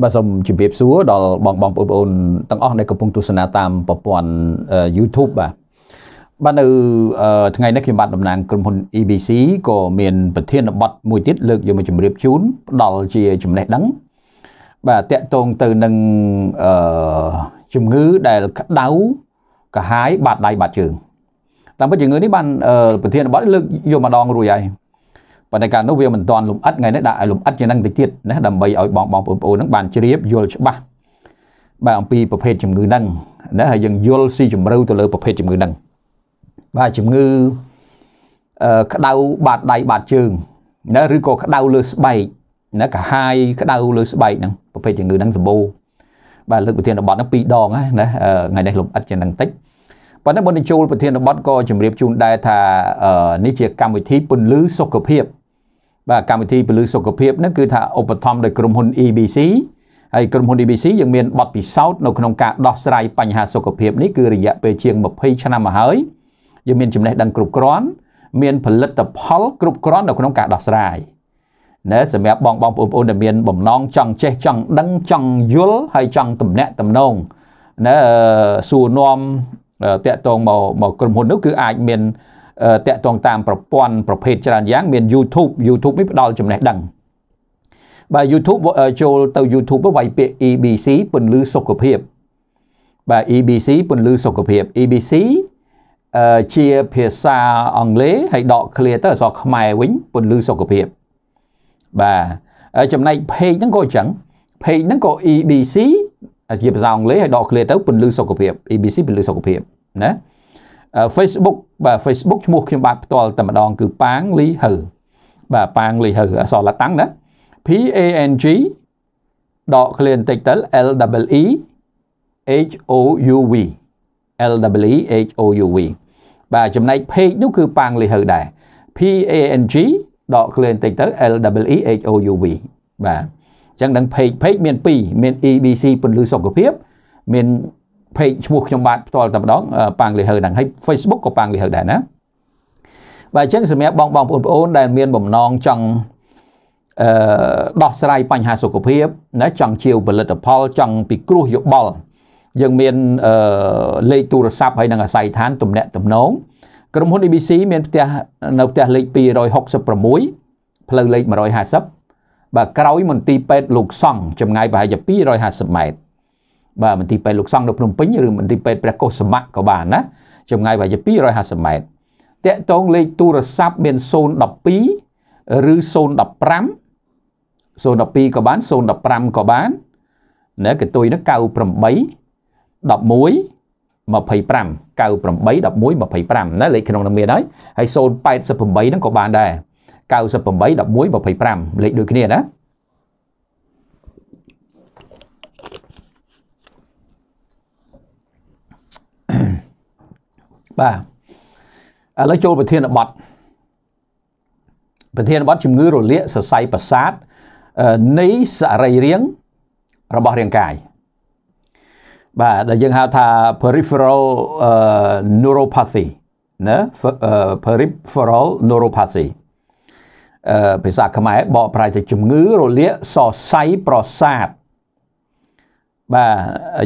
បាទសូមជម្រាបសួរដល់បងបងប្អូនទាំងអស់ដែលកំពុងទស្សនាតាមប្រព័ន្ធ YouTube បាទបាទនៅថ្ងៃនេះខ្ញុំបាទតំណាងក្រុមហ៊ុន EBC ក៏មានប្រធានបទមួយទៀតលើកយកមកជម្រាបជូនផ្ដល់ជាចំណេះដឹងបាទតកតងទៅនឹងអឺជំងឺដែលក្តៅកាហាយបាត់ដៃបាត់ជើងតាមពិតជំងឺនេះបានប្រធានបទលើកយកម្ដងរួចហើយប៉ុន្តែកាលនោះវាមិនទាន់លំអិតថ្ងៃនេះដាក់ឲ្យលំអិតជាងនឹងទៅទៀតណាដើម្បីឲ្យបងបងប្អូននឹងបានជ្រាបយល់ច្បាស់បាទអំពីប្រភេទជំងឺហ្នឹងណាហើយយើងយល់ស៊ីជម្រៅទៅលើប្រភេទជំងឺហ្នឹងបាទជំងឺអឺក្តៅបាតដៃបាតជើងណាឬក៏ក្តៅលើស្បែកណាកាហាយក្តៅលើស្បែកហ្នឹងប្រភេទជំងឺហ្នឹងសម្បូរបាទលើកប្រធានបទហ្នឹងពីរដងណាថ្ងៃនេះលំអិតជាងនឹងតិចប៉ុន្តែមុននឹងចូលប្រធានបទក៏ជម្រាបជូនដែរថានេះជាកម្មវិធីពន្លឺសុខភាពបាទកម្មវិធីពលិសុខភាពហ្នឹងគឺថាឧបត្ថម្ភដោយក្រុមហ៊ុន EBC ហើយក្រុមហ៊ុន EBC យើងមានបទពិសោធន៍នៅក្នុងការដោះស្រាយបញ្ហាសុខភាពនេះគឺរយៈពេលជាង20ឆ្នាំមកហើយយើងមានចំណេះដឹងគ្រប់គ្រាន់មានផលិតផលគ្រប់គ្រាន់នៅក្នុងការដោះស្រាយណាសម្រាប់បងបងប្អូនដែលមាន បំណងចង់ចេះចង់ដឹងចង់យល់ហើយចង់តំណាក់តំណងណាសួរនាំតាក់ទងមកមកក្រុមហ៊ុននោះគឺអាចមានតាក់ទងតាមប្រព័ន្ធប្រភេទច្រើនយ៉ាងមាន YouTube YouTube នេះផ្ដល់ចំណេះដឹងបាទ YouTube ចូលទៅ YouTube វាយពាក្យ EBC ពន្លឺសុខភាពបាទ EBC ពន្លឺសុខភាព EBC ជាភាសាអង់គ្លេសហើយដកឃ្លាទៅអក្សរខ្មែរវិញពន្លឺសុខភាពបាទចំណែក page ហ្នឹងក៏អញ្ចឹង page ហ្នឹងក៏ EBC ជាភាសាអង់គ្លេសហើយដកឃ្លាទៅពន្លឺសុខភាព EBC ពន្លឺសុខភាពណា Facebook បាទ Facebook ឈ្មោះខ្ញុំបាទផ្ទាល់តែម្ដងគឺប៉ាងលីហៅបាទប៉ាងលីហៅអសរឡាតាំងណា P A N G ដកឃ្លាបន្តិចទៅ L W E H O U V L W E H O U V បាទចំណែក page នោះគឺប៉ាងលីហៅដែរ P A N G ដកឃ្លាបន្តិចទៅ L W E H O U V បាទអញ្ចឹងដឹង page page មាន2មាន E B C ពន្លឺសុខភាពមាន page ឈ្មោះខ្ញុំបាទផ្ទាល់តែម្ដងប៉ាងលីហើហ្នឹងហើយ Facebook ក៏ប៉ាងលីហើដែរណាបាទអញ្ចឹងសម្រាប់បងបងប្អូនប្អូនដែល មានបំណងចង់អឺដោះស្រាយបញ្ហាសុខភាពណាចង់ជាវផលិតផល ចង់ពិគ្រោះយោបល់យើងមានអឺលេខទូរស័ព្ទហើយនឹងអាស័យដ្ឋានទំនាក់ទំនងក្រុមហ៊ុន ABC មានផ្ទះនៅផ្ទះលេខ266ផ្លូវលេខ150បាទក្រោយមន្ទីរពេទ្យលោកសង្ឃចម្ងាយប្រហែលជា250ម៉ែត្របាទមន្ទីរពេទ្យលោកសង្ឃនៅភ្នំពេញឬមន្ទីរពេទ្យព្រះកុសសមៈក៏បានណាចម្ងាយប្រហែលជា250ម៉ែត្រតកតងលេខទូរស័ព្ទមាន012ឬ015 012ក៏បាន015ក៏បានណាកតុយនឹង98 11 25 98 11 25ណាលេខក្នុងនឹងមានហើយហើយ088នឹងក៏បានដែរ98 11 25លេខដូចគ្នាណាបាទឥឡូវចូលប្រធានបទប្រធានបទជំងឺរលាកសរសៃប្រសាទនៃសរីរាង្គរបស់រាងកាយបាទដែលយើងហៅថា peripheral neuropathy ណា peripheral neuropathy ភាសាខ្មែរបកប្រែទៅជំងឺរលាកសរសៃប្រសាទបាទ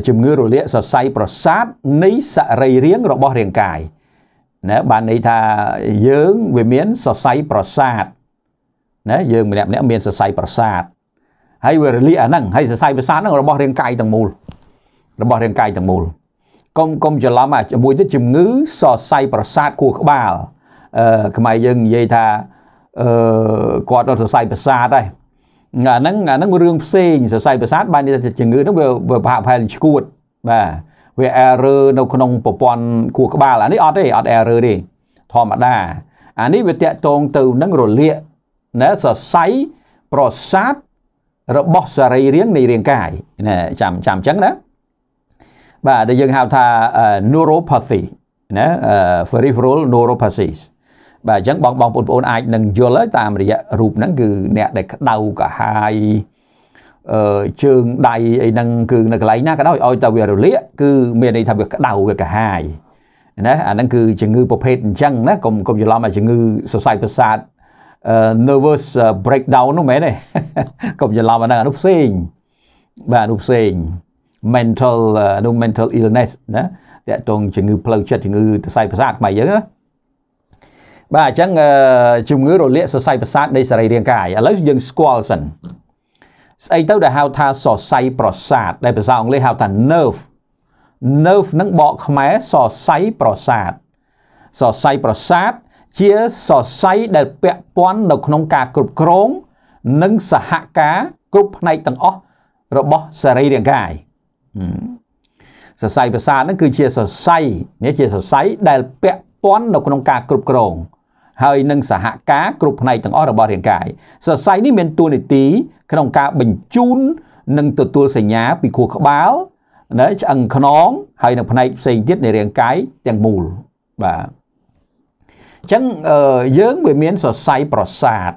ជំងឺរលាកសរសៃប្រសាទនៃសរីរាង្គរបស់រាងកាយណាបានន័យថាយើងវាមានសរសៃប្រសាទណាយើងម្នាក់ម្នាក់មានសរសៃប្រសាទហើយវារលាកអាហ្នឹងហើយសរសៃប្រសាទហ្នឹងរបស់រាងកាយទាំងមូលរបស់រាងកាយទាំងមូលកុំកុំច្រឡំជាមួយទៀតជំងឺសរសៃប្រសាទខួរក្បាលអឺខ្មែរយើងនិយាយថាអឺគាត់រត់សរសៃប្រសាទដែរអាហ្នឹងអាហ្នឹងរឿងផ្សេងសរសៃប្រសាទបាននិយាយថាជំងឺហ្នឹងវាប្រហាក់ប្រហែលឈួតបាទវា error នៅក្នុងប្រព័ន្ធខួរក្បាលអានេះអត់ទេអត់ error ទេធម្មតាអានេះវាតកតងទៅនឹងរលាកណាសរសៃប្រសាទរបស់សរីរាង្គនៃរាងកាយណាចាំចាំអញ្ចឹងណាបាទដែលយើងហៅថា neuropathy ណា peripheral neuropathies បាទអញ្ចឹងបងបងបងប្អូនអាចនឹងយល់ហើយតាមរយៈរូបហ្នឹងគឺអ្នកដែលក្តៅកាហាយអឺជើងដៃអីហ្នឹងគឺនៅកន្លែងណាក៏ដោយឲ្យតែវារលាកគឺមានន័យថាវាក្តៅវាកាហាយណាអាហ្នឹងគឺជំងឺប្រភេទអញ្ចឹងណាកុំកុំច្រឡំថាជំងឺសរសៃប្រសាទ nervous breakdown នោះមែនទេកុំច្រឡំអាហ្នឹងអានោះផ្សេងបាទអានោះផ្សេង mental អានោះ mental illness ណាតកតងជំងឺផ្លូវចិត្តជំងឺសរសៃប្រសាទថ្មីអញ្ចឹងណាបាទអញ្ចឹងជំងឺរលាកសរសៃប្រសាទនៃសរីរាង្គកាយឥឡូវយើងស្គាល់សិនស្អីទៅដែលហៅថាសរសៃប្រសាទដែលភាសាអង់គ្លេសហៅថា nerve nerve នឹងបកខ្មែរសរសៃប្រសាទសរសៃប្រសាទជាសរសៃដែលពាក់ព័ន្ធនៅក្នុងការគ្រប់គ្រងនិងសហការគ្រប់ផ្នែកទាំងអស់របស់សរីរាង្គកាយសរសៃប្រសាទហ្នឹងគឺជាសរសៃនេះជាសរសៃដែលពាក់ព័ន្ធនៅក្នុងការគ្រប់គ្រងហើយនិងសហការគ្រប់ផ្នែកទាំងអស់របស់រាងកាយសរសៃនេះមានតួនាទី ក្នុងការបញ្ជូននិងទទួលសញ្ញា ពីខួរក្បាលនៅឆ្អឹងខ្នង ហើយនៅផ្នែកផ្សេងទៀតនៃរាងកាយទាំងមូលបាទអញ្ចឹងយើងវាមានសរសៃប្រសាទ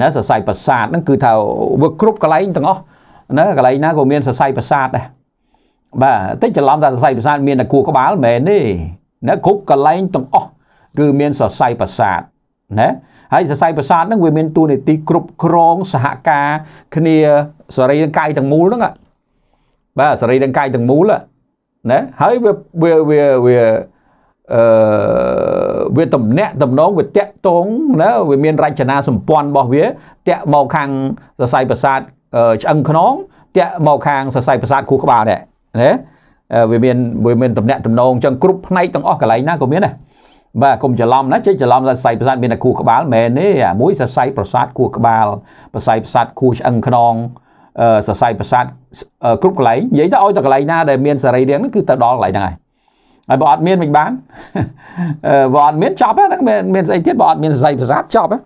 ណាសរសៃប្រសាទហ្នឹងគឺថាវាគ្រប់កន្លែងទាំងអស់ណាកន្លែងណាក៏មានសរសៃប្រសាទដែរបាទតិចច្រឡំថាសរសៃប្រសាទមានតែគួរក្បាលមែនទេណាគ្រប់កន្លែងទាំងអស់គឺមានសរសៃប្រសាទណាហើយសរសៃប្រសាទហ្នឹងវាមានតួនាទីគ្រប់គ្រងសហការគ្នាសរីរាង្គកាយទាំងមូលហ្នឹងបាទសរីរាង្គកាយទាំងមូលណាហើយវាវាវាវាអឺវាតំណាក់តំណងវាតាក់តងណាវាមានរចនាសម្ព័ន្ធរបស់វាតាក់មកខាងសរសៃប្រសាទឆ្អឹងខ្នងតាក់មកខាងសរសៃប្រសាទខួរក្បាលដែរណាវាមានវាមានតំណាក់តំណងអញ្ចឹងគ្រប់ផ្នែកទាំងអស់កន្លែងណាក៏មានដែរបាទកុំច្រឡំណាចេះច្រឡំថាសរសៃប្រសាទមានតែខួរក្បាលមែនទេអាមួយសរសៃប្រសាទខួរក្បាលសរសៃប្រសាទខួរឆ្អឹងខ្នងសរសៃប្រសាទគ្រប់កន្លែងនិយាយទៅឲ្យតែកន្លែងណាដែលមានសរីរាង្គហ្នឹងគឺទៅដល់កន្លែងហ្នឹងហើយហើយបើអត់មានមិនបានបើអត់មានចប់ហ្នឹងមានមានស្អីទៀតបើអត់មានសរសៃប្រសាទចប់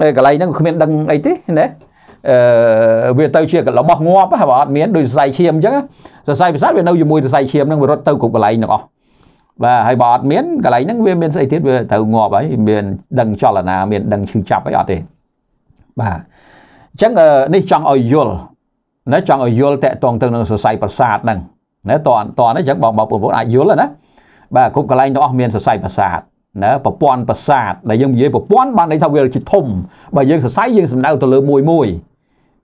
ហើយកន្លែងហ្នឹងគ្មានដឹងអីទេណាអឺវាទៅជារបស់ងាប់បើអត់មានដូចសរសៃឈាមអញ្ចឹងសរសៃប្រសាទវានៅជាមួយសរសៃឈាមហ្នឹងវារត់ទៅគ្រប់កន្លែងទាំងអស់បាទហើយបើអត់មានកន្លែងហ្នឹងវាមានស្អីទៀតវាត្រូវងាប់ហើយមានដឹងចលនាមានដឹងឈឺចាប់អីអត់ទេបាទអញ្ចឹងនេះចង់ឲ្យយល់ណាចង់ឲ្យយល់តកតងទៅនឹងសរសៃប្រសាទហ្នឹងណាតន់តន់អញ្ចឹងបងបងប្អូនអាចយល់ណាបាទគ្រប់កន្លែងទាំងអស់មានសរសៃប្រសាទណាប្រព័ន្ធប្រសាទដែលយើងនិយាយប្រព័ន្ធបានន័យថាវាជាធំបើយើងសរសៃយើងសំដៅទៅលើមួយមួយ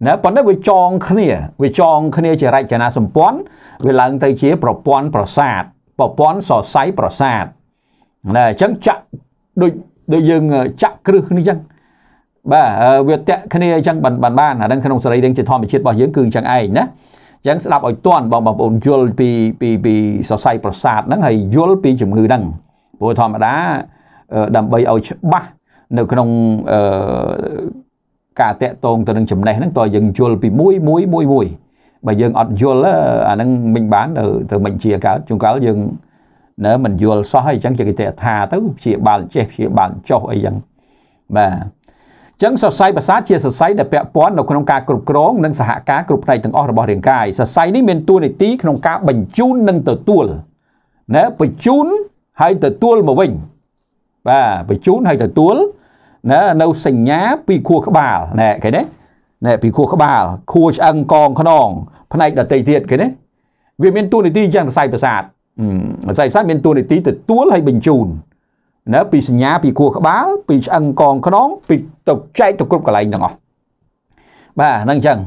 ណាប៉ុន្តែវាចងគ្នាវាចងគ្នាជារចនាសម្ព័ន្ធវាឡើងទៅជាប្រព័ន្ធប្រសាទប្រព័ន្ធសរសៃប្រសាទណាអញ្ចឹងចាក់ដូចដូចយើងចាក់គ្រឹះនេះអញ្ចឹងបាទវាតាក់គ្នាអញ្ចឹងបានបានបានអានឹងក្នុងសរីរាង្គជាធម្មជាតិរបស់យើងគឺអញ្ចឹងឯងណាអញ្ចឹងស្ដាប់ឲ្យតន់បងប្អូនយល់ពីពីពីសរសៃប្រសាទហ្នឹងហើយយល់ពីជំងឺហ្នឹងព្រោះធម្មតាដើម្បីឲ្យច្បាស់នៅក្នុងការតាក់ទងទៅនឹងចំណេះហ្នឹងតើយើងយល់ពីមួយមួយមួយមួយបើយើងអត់យល់អាហ្នឹងមិញបានទៅទៅមិនជាកើតជួនកាលយើងនៅមិនយល់សោះអីចឹងជាគេថាទៅព្យាបាលចេះព្យាបាលចុះអីចឹងបាទចឹងសរសៃប្រសាទជាសរសៃដែលពាក់ព័ន្ធនៅក្នុងការគ្រប់គ្រងនិងសហការគ្រប់ផ្នែកទាំងអស់របស់រាងកាយសរសៃនេះមានតួនាទីក្នុងការបញ្ជូននិងទទួលណាបញ្ជូនហើយទទួលមកវិញបាទបញ្ជូនហើយទទួលណានៅសញ្ញា ពីខួរក្បាលណែឃើញទេណែពីខួរក្បាលខួរឆ្អឹងកងខ្នង ផ្នែកដតីទៀតគេណាវាមានទួនាទីយ៉ាងសរសៃប្រសាទសរសៃប្រសាទមានទួនាទីទទួលហើយបញ្ជូនណាពីសញ្ញាពីខួរក្បាលពីឆ្អឹងកងខ្នងពីទៅចែកទៅគ្រប់កន្លែងទាំងអស់បាទហ្នឹងអញ្ចឹង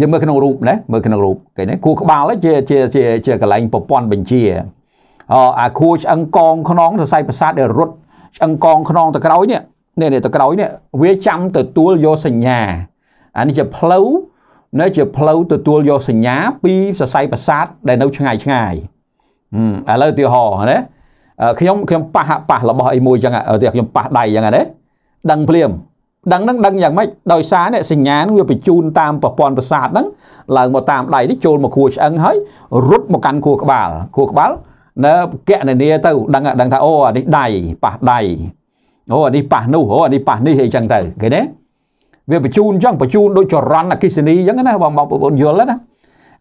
យើងមើលក្នុងរូបណាមើលក្នុងរូបគេណាខួរក្បាលជាជាជាជាកន្លែងប្រព័ន្ធបញ្ជាអអាខួរឆ្អឹងកងខ្នងសរសៃប្រសាទដែលរត់ឆ្អឹងកងខ្នងទៅក្រោយនេះនេះទៅក្រោយនេះវាចាំទទួលយកសញ្ញាអានេះជាផ្លូវនៅជាផ្លូវទទួលយកសញ្ញាពីសរសៃប្រសាទដែលនៅឆ្ងាយឆ្ងាយឥឡូវឧទាហរណ៍ណាខ្ញុំខ្ញុំប៉ះប៉ះរបស់អីមួយចឹងតែខ្ញុំប៉ះដៃចឹងណាដឹងភ្លាមដឹងនឹងដឹងយ៉ាងម៉េចដោយសារនេះសញ្ញានឹងវាបញ្ជូនតាមប្រព័ន្ធប្រសាទហ្នឹងឡើងមកតាមដៃនេះចូលមកខួរឆ្អឹងហើយរត់មកកាន់ខួរក្បាល ខួរក្បាលនៅកណនីទៅដឹងដឹងថាអូអានេះដៃប៉ះដៃអូអានេះប៉ះនោះអូអានេះប៉ះនេះអីចឹងទៅឃើញទេវាបញ្ជូនអញ្ចឹងបញ្ជូនដូចចរន្តអកិសនីអញ្ចឹងណាបងបងប្អូនយល់ណា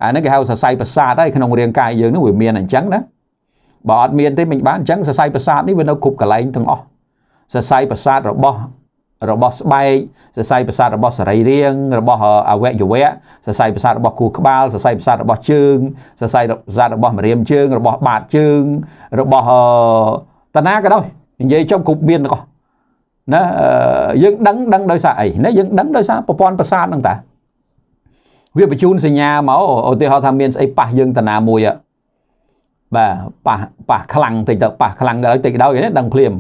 អានេះគេហៅសរសៃប្រសាទហើយក្នុងរាងកាយយើងនឹងវាមានអញ្ចឹងណាបើអត់មានទេមិនបានអញ្ចឹងសរសៃប្រសាទនេះវានៅគ្រប់កន្លែងទាំងអស់សរសៃប្រសាទរបស់របស់ស្បែកសរសៃប្រសាទរបស់សរីរាង្គរបស់អវយវៈសរសៃប្រសាទរបស់គូក្បាលសរសៃប្រសាទរបស់ជើងសរសៃប្រសាទរបស់ម្រាមជើងរបស់បាតជើងរបស់តណាក៏ដោយនិយាយចប់គ្រប់មានទាំងអស់ណាយើងដឹងដឹងដោយសារអីណាយើងដឹងដោយសារប្រព័ន្ធប្រសាទហ្នឹងតាវាបញ្ជូនសញ្ញាមកឧទាហរណ៍ថាមានស្អីប៉ះយើងតាណាមួយបាទប៉ះប៉ះខ្លាំងតិចទៅប៉ះខ្លាំងដល់តិចដល់នេះដឹងភ្លាម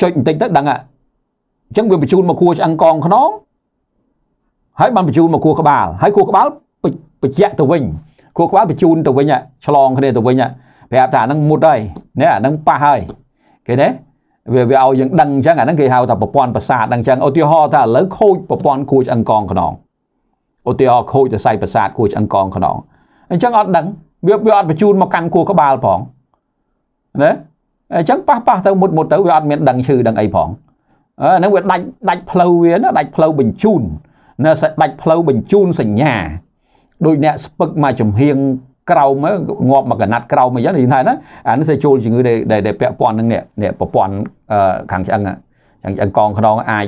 ចុចបន្តិចទៅដឹងអញ្ចឹងវាបញ្ជូនមកគួរឆ្អឹងកងខ្នងហើយបានបញ្ជូនមកគួរក្បាលហើយគួរក្បាលបញ្ជាក់ទៅវិញគួរក្បាលបញ្ជូនទៅវិញឆ្លងគ្នាទៅវិញប្រាប់ថាហ្នឹងមុតហើយនេះអាហ្នឹងប៉ះហើយគេទេវាវាឲ្យយើងដឹងអញ្ចឹងអាហ្នឹងគេហៅថាប្រព័ន្ធប្រសាទអញ្ចឹងឧទាហរណ៍ថាឥឡូវខូចប្រព័ន្ធខួច អង្គងខ្នងឧទាហរណ៍ខូចសរសៃប្រសាទខួចអង្គងខ្នងអញ្ចឹងអត់ដឹងវាវាអត់បញ្ជូនមកកាន់ខួរក្បាលផងណាអញ្ចឹងប៉ះប៉ះទៅមុតមុតទៅវាអត់មានដឹងឈ្មោះដឹងអីផងអឺហ្នឹងវាដាច់ដាច់ផ្លូវវាណាដាច់ផ្លូវបញ្ជូនណាដាច់ផ្លូវបញ្ជូនសញ្ញាដូចអ្នកស្ពឹកមកចំហៀងក្រោមងាប់មកកណាត់ក្រោមអីចឹងនិយាយថាណាអានេះសេចូលជំងឺដែលពាក់ព័ន្ធនឹងនេះនេះប្រព័ន្ធខាងឆ្អឹងខាងឆ្អឹងកងខ្នងអាច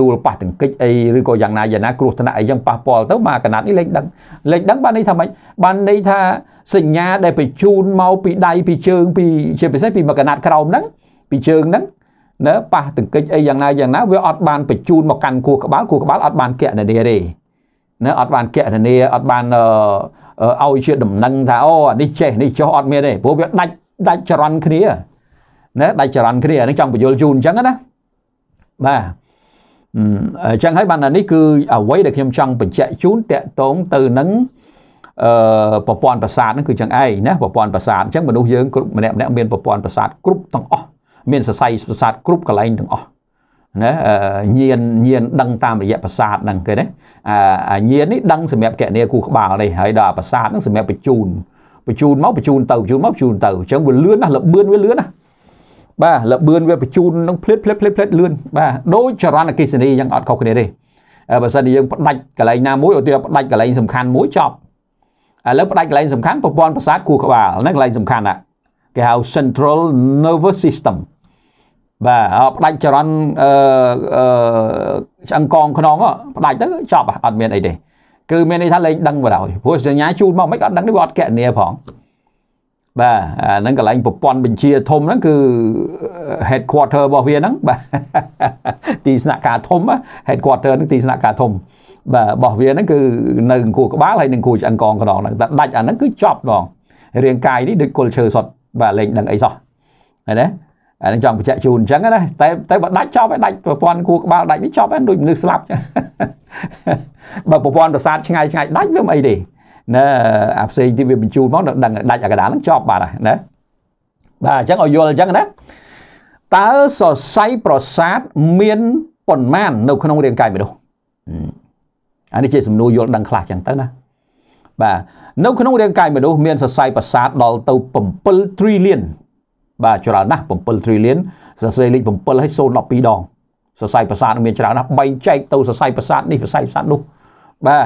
ដួលប៉ះទង្គិចអីឬក៏យ៉ាងណាយ៉ាងណាគ្រោះថ្នាក់អីចឹងប៉ះពាល់ទៅមកកណាត់នេះលេខដឹងលេខដឹងបានន័យថាម៉េចបានន័យថាសញ្ញាដែលបញ្ជូនមកពីដៃពីជើងពីជាពិសេសពីមកកណាត់ក្រោមហ្នឹងពីជើងហ្នឹងណាប៉ះទង្គិចអីយ៉ាងណាយ៉ាងណាវាអត់បានបញ្ជូនមកកាន់គូក្បាលគូក្បាលអត់បានគណនាទេណាអត់បានគណនា អត់បានឲ្យជាដំណឹងថាអូអានេះចេះនេះចោះអត់មានទេព្រោះវាដាច់ដាច់ចរន្តគ្នាណាដាច់ចរន្តគ្នាហ្នឹងចង់បញ្យល់ជូនអញ្ចឹងណាបាទអញ្ចឹងហើយបាននេះគឺអ្វីដែលខ្ញុំចង់បញ្ជាក់ជូនតកតងទៅនឹងអឺប្រព័ន្ធប្រសាទហ្នឹងគឺចឹងឯងណាប្រព័ន្ធប្រសាទអញ្ចឹងមនុស្សយើងគ្រប់ម្នាក់ម្នាក់មានប្រព័ន្ធប្រសាទគ្រប់ទាំងអស់មានសរសៃប្រសាទគ្រប់កន្លែងទាំងអស់ណាញៀនញៀនដឹងតាមរយៈប្រាសាទហ្នឹងគេណាអាញៀននេះដឹងសម្រាប់កណនីគូក្បាលនេះហើយដល់ប្រាសាទហ្នឹងសម្រាប់បញ្ជូនបញ្ជូនមកបញ្ជូនទៅបញ្ជូនមកបញ្ជូនទៅអញ្ចឹងវាលឿនណាស់លបឿនវាលឿនណាស់បាទលបឿនវាបញ្ជូននឹងភ្លេតភ្លេតភ្លេតភ្លេតលឿនបាទដូចចរន្តអគ្គិសនីយ៉ាងអត់ខុសគ្នាទេបើសិនជាយើងផ្ដាច់កន្លែងណាមួយឧទាហរណ៍ផ្ដាច់កន្លែងសំខាន់មួយចប់ឥឡូវផ្ដាច់កន្លែងសំខាន់ប្រព័ន្ធប្រសាទគូក្បាលហ្នឹងកន្លែងសំខាន់ណាគេហៅ central nervous system បាទផ្ដាច់ចរន្តអឺឆ្អឹងកងខ្នងផ្ដាច់ទៅចប់អត់មានអីទេគឺមានន័យថាលេងដឹងបណ្ដោយព្រោះសញ្ញាជូនមកមិនអត់ដឹងទេវាអត់កណនីផងបាទអាហ្នឹងកន្លែងប្រព័ន្ធបញ្ជាធំហ្នឹងគឺ headquarter របស់វាហ្នឹងបាទទីស្នាក់ការធំ headquarter ហ្នឹងទីស្នាក់ការធំ បាទរបស់វាហ្នឹងគឺនៅអង្គរក្បាលហើយនឹងគូឆ្អឹងកងខ្នងហ្នឹងតែដាច់អាហ្នឹងគឺចប់ហ្មងរាងកាយនេះដូចគល់ឈើសុតបាទលេងដឹងអីសោះឃើញទេអានឹងចង់បញ្ជាក់ជូនអញ្ចឹងណាតែតែបើដាច់ចប់ហើយដាច់ប្រព័ន្ធគូក្បាលដាច់នេះចប់ហើយដូចមនុស្សស្លាប់បើប្រព័ន្ធប្រសាទឆ្ងាយឆ្ងាយដាច់វាមិនអីទេណាអាផ្សេងទៀតវាបញ្ជូនមកដល់ដឹងដាច់អាកដាលនឹងចប់បាត់ហើយណាបាទអញ្ចឹងឲ្យយល់អញ្ចឹងណាតើសរសៃប្រសាទមានប៉ុន្មាន នៅ ក្នុងរាងកាយមនុស្សអានេះជា សំណួរយល់ដឹងខ្លះចឹងទៅណាបាទនៅក្នុងរាងកាយមនុស្សមានសរសៃប្រសាទដល់ ទៅ7 trillion បាទច្រើនណាស់7 trillion សរសេរលេខ7ហើយ012ដងសរសៃប្រាសាទមានច្រើនណាស់បែងចែកទៅសរសៃប្រាសាទនេះសរសៃប្រាសាទនោះបាទ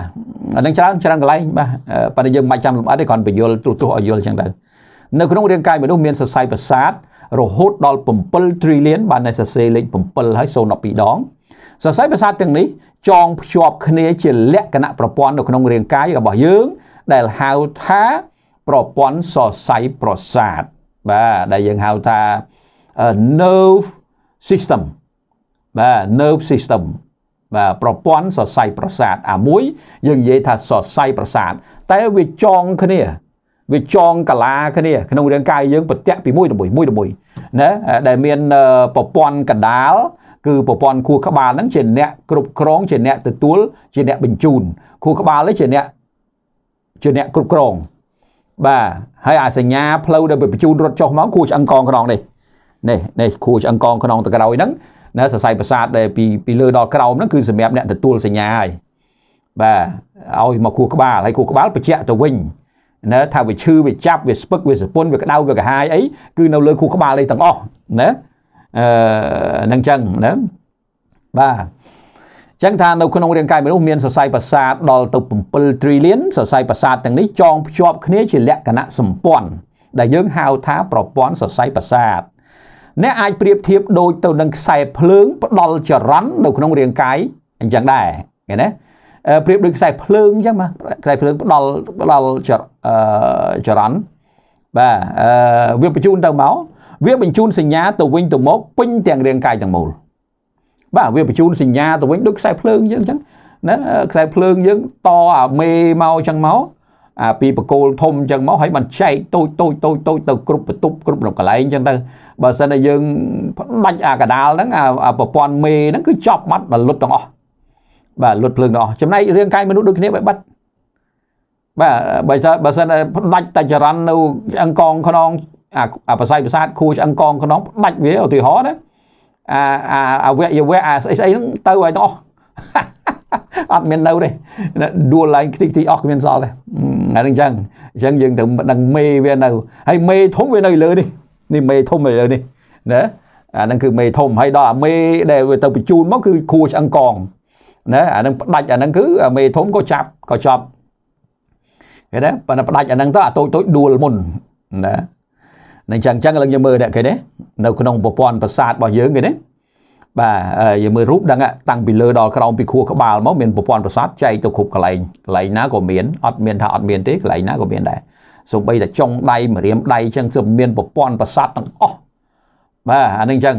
អានឹងច្រើនច្រើនកន្លែងបាទប៉ុន្តែយើងមិនចាំលំអិតទេគ្រាន់បញ្យល់ទូទាស់ឲ្យយល់ចឹងទៅនៅក្នុងរាងកាយមនុស្សមានសរសៃប្រាសាទរហូតដល់7 trillion បានសរសេរលេខ7ហើយ012ដងសរសៃប្រាសាទទាំងនេះ ចងភ្ជាប់គ្នា ជាលក្ខណៈប្រព័ន្ធនៅក្នុងរាងកាយរបស់យើង ដែលហៅថាប្រព័ន្ធសរសៃប្រសាទបាទដែលយើងហៅថា nerve system បាទ nerve system បាទប្រព័ន្ធសរសៃប្រសាទអាមួយ យើងនិយាយថាសរសៃប្រសាទតែវាចងគ្នាវាចងកាឡាគ្នាក្នុងរាងកាយយើងប្រតិកពីមួយទៅមួយមួយទៅមួយណាដែលមានប្រព័ន្ធកដាលគឺប្រព័ន្ធខួរក្បាលហ្នឹងជាអ្នកគ្រប់គ្រងជាអ្នកទទួលជាអ្នកបញ្ជូនខួរក្បាលនេះជាអ្នកជាអ្នកគ្រប់គ្រងបាទហើយអាសញ្ញាផ្លូវដែលបញ្ជូនរត់ចុះមកគួរឆ្អឹងកងខ្នងនេះនេះនេះគួរឆ្អឹងកងខ្នងទៅក្រោយហ្នឹងណាសរសៃប្រសាទដែលពីពីលើដល់ក្រោមហ្នឹងគឺសម្រាប់អ្នកទទួលសញ្ញាហើយបាទឲ្យមកគួរក្បាលហើយគួរក្បាលបញ្ជាក់ទៅវិញណាថាវាឈឺវាចាប់វាស្ពឹកវាសពុនវាក្តៅវាកាហាយអីគឺនៅលើគូក្បាលអីទាំងអស់ណាអឺនឹងចឹងណាបាទចឹងថានៅ ក្នុងរាងកាយមនុស្សមានសរសៃប្រសាទដល់ទៅ7 trillion សរសៃប្រសាទទាំងនេះចងភ្ជាប់គ្នាជាលក្ខណៈសម្ព័ន្ធដែលយើងហៅថាប្រព័ន្ធសរសៃប្រសាទអ្នកអាចប្រៀបធៀបដូចទៅនឹងខ្សែភ្លើងផ្ដល់ចរន្តនៅក្នុងរាងកាយអញ្ចឹងដែរឃើញទេប្រៀបដូចខ្សែភ្លើងអញ្ចឹងបាទខ្សែភ្លើងផ្ដល់ផ្ដល់ចរន្តបាទវាបញ្ជូនទៅមកវាបញ្ជូនសញ្ញាទៅវិញទៅមកពេញទាំងរាងកាយទាំងមូលបាទវាបញ្ជូនសញ្ញាទៅវិញដូចខ្សែភ្លើងយើងអញ្ចឹងណាខ្សែភ្លើងយើងតអាមេមកអញ្ចឹងមកអាពីបកូលធំអញ្ចឹងមកហើយបានចែកតូចតូចតូចតូចទៅគ្រប់បន្ទប់គ្រប់ក្នុងកន្លែងអញ្ចឹងទៅបើសិនតែយើងផ្ដាច់អាកដាលហ្នឹងអាប្រព័ន្ធមេហ្នឹងគឺចប់បាត់បលុតទាំងអស់បាទលុតភ្លើងទាំងអស់ចំណែករាងកាយមនុស្សដូចគ្នាបែបបាត់បាទបើសិនបើសិនផ្ដាច់តចរន្តនៅឆ្អឹងកងខ្នងអាប្រស័យប្រសាទខួរឆ្អឹងកងខ្នងផ្ដាច់វាឧទាហរណ៍ណាអាអាអវយវៈអាស្អីស្អីហ្នឹងទៅហើយទាំងអស់អត់មាននៅទេដួលឡើងខ្ទេចខ្ទីអស់គ្មានសល់ទេហ្នឹងអញ្ចឹងអញ្ចឹងយើងត្រូវដឹងមេវានៅហើយមេធំវានៅលើនេះនេះមេធំនៅលើនេះណាអាហ្នឹងគឺមេធំហើយដល់អាមេដែលទៅបញ្ជូនមកគឺគ្រួឆ្អឹងកងណាអាហ្នឹងផ្ដាច់អាហ្នឹងគឺមេធំក៏ចាប់ក៏ចប់ឃើញទេប៉ុន្តែផ្ដាច់អាហ្នឹងទៅអាតូចតូចដួលមុនណានឹងចឹងចឹងឥឡូវយើងមើលអ្នកគេនេះនៅក្នុងប្រព័ន្ធប្រសាទរបស់យើងគេនេះបាទយើងមើលរូបដឹងតាំងពីលើដល់ក្រោមពីខួរក្បាលមក មានប្រព័ន្ធប្រសាទចែកទៅគ្រប់កន្លែងកន្លែងណាក៏មានអត់មានថាអត់មានទេកន្លែងណាក៏មានដែរសូម្បីតែចុងដៃម្រាមដៃចឹងគឺមានប្រព័ន្ធប្រសាទទាំងអស់បាទអានឹងចឹង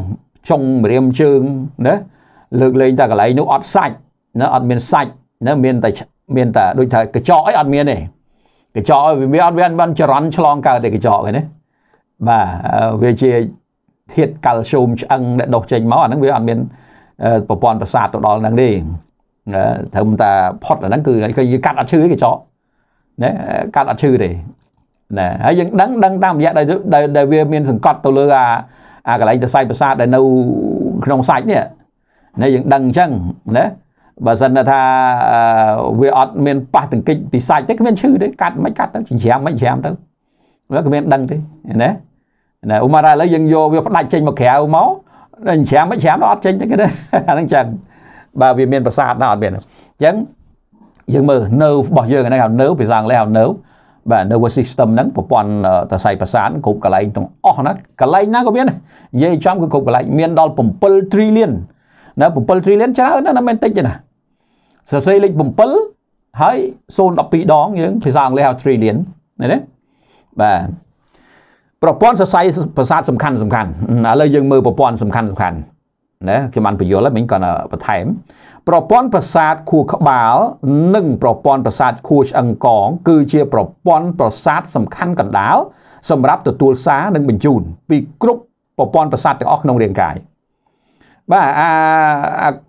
ចុងម្រាមជើងណាលើកលែងតែកន្លែងនោះអត់សាច់ណាអត់មានសាច់ណាមានតែមានតែដូចថាកញ្ចក់អីអត់មានទេកញ្ចក់វាអត់វាមិនចរន្តឆ្លងកើតទេកញ្ចក់គេណាបាទវាជាធាតុកាល់ស្យូមឆ្អឹងដែលដុសចេញមកអាហ្នឹងវាអត់មានប្រព័ន្ធប្រសាទទៅដល់ហ្នឹងទេត្រឹមតែផុតអាហ្នឹងគឺគេកាត់អត់ឈឺគេចោណាកាត់អត់ឈឺទេណាហើយយើងដឹងដឹងតាមរយៈដែលដែលវាមានសង្កត់ទៅលើ អាអាកន្លែងសរសៃប្រសាទដែលនៅក្នុងសាច់នេះណាយើងដឹងអញ្ចឹងណាបើសិនថាវាអត់មានប៉ះទង្គិចពីសាច់ទេគ្មានឈឺទេកាត់មិនកាត់ទៅច្រាមមិនច្រាមទៅវាគ្មានដឹងទេណាណាឧមារ៉ាឥឡូវយើងយកវាផ្ដាច់ចេញមកក្រៅមកដល់ច្រាមមិនច្រាមដល់អត់ចេញទេគេណាអាហ្នឹងចឹងបើវាមានប្រសាទណាអត់មានអញ្ចឹងយើងមើល nerve របស់យើងហ្នឹងហៅ nerve ភាសាអង់គ្លេសហៅ nerve បាទ nervous system ហ្នឹងប្រព័ន្ធសរសៃប្រសាទគ្រប់កន្លែងទាំងអស់ណាកន្លែងណាក៏មាននិយាយចំគឺគ្រប់កន្លែងមានដល់7 trillion នៅ7 trillion ច្រើនណាស់មិនមែនតិចទេណាសរសេរលេខ7ហើយ012ដងយើងភាសាអង់គ្លេសហៅ trillion ណាបាទប្រព័ន្ធសរសៃប្រសាទសំខាន់សំខាន់ឥឡូវយើងមើលប្រព័ន្ធសំខាន់សំខាន់ណាខ្ញុំបានបញ្យល់ហើយមិញគាត់បន្ថែមប្រព័ន្ធប្រសាទខួរក្បាលនិងប្រព័ន្ធប្រសាទខួរឆ្អឹងកងគឺជាប្រព័ន្ធប្រសាទសំខាន់កណ្ដាលសម្រាប់ទទួលសារនិងបញ្ជូន ពីគ្រប់ប្រព័ន្ធប្រសាទទាំងអស់ក្នុងរាងកាយបាទ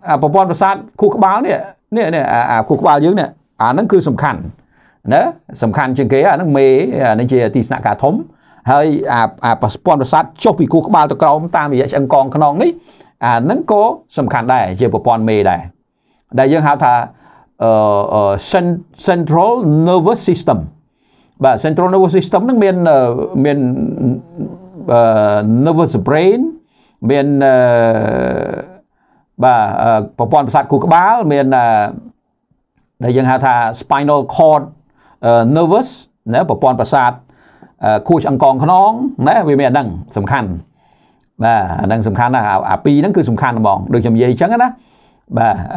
អាប្រព័ន្ធប្រសាទខួរក្បាលនេះនេះអាខួរក្បាលយើងនេះអាហ្នឹងគឺសំខាន់ណាសំខាន់ជាងគេអាហ្នឹងមេអានេះជាទីស្នាក់ការធំហើយអាអាប្រព័ន្ធប្រសាទចុះពីគូក្បាលទៅក្រោមតាមរយៈឆ្អឹងកងខ្នងនេះអាហ្នឹងក៏សំខាន់ដែរជាប្រព័ន្ធមេដែរដែលយើងហៅថាអឺ central nervous system បាទ central nervous system ហ្នឹងមានមាន nervous brain មានបាទប្រព័ន្ធប្រសាទគូក្បាលមានដែលយើងហៅថា spinal cord nervous ណាប្រព័ន្ធប្រសាទខួចអង្គងខ្នងណាវាមានអាហ្នឹងសំខាន់បាទអាហ្នឹងសំខាន់ណាស់អាពីរហ្នឹងគឺសំខាន់ហ្មងដូចខ្ញុំនិយាយអញ្ចឹងណាបាទ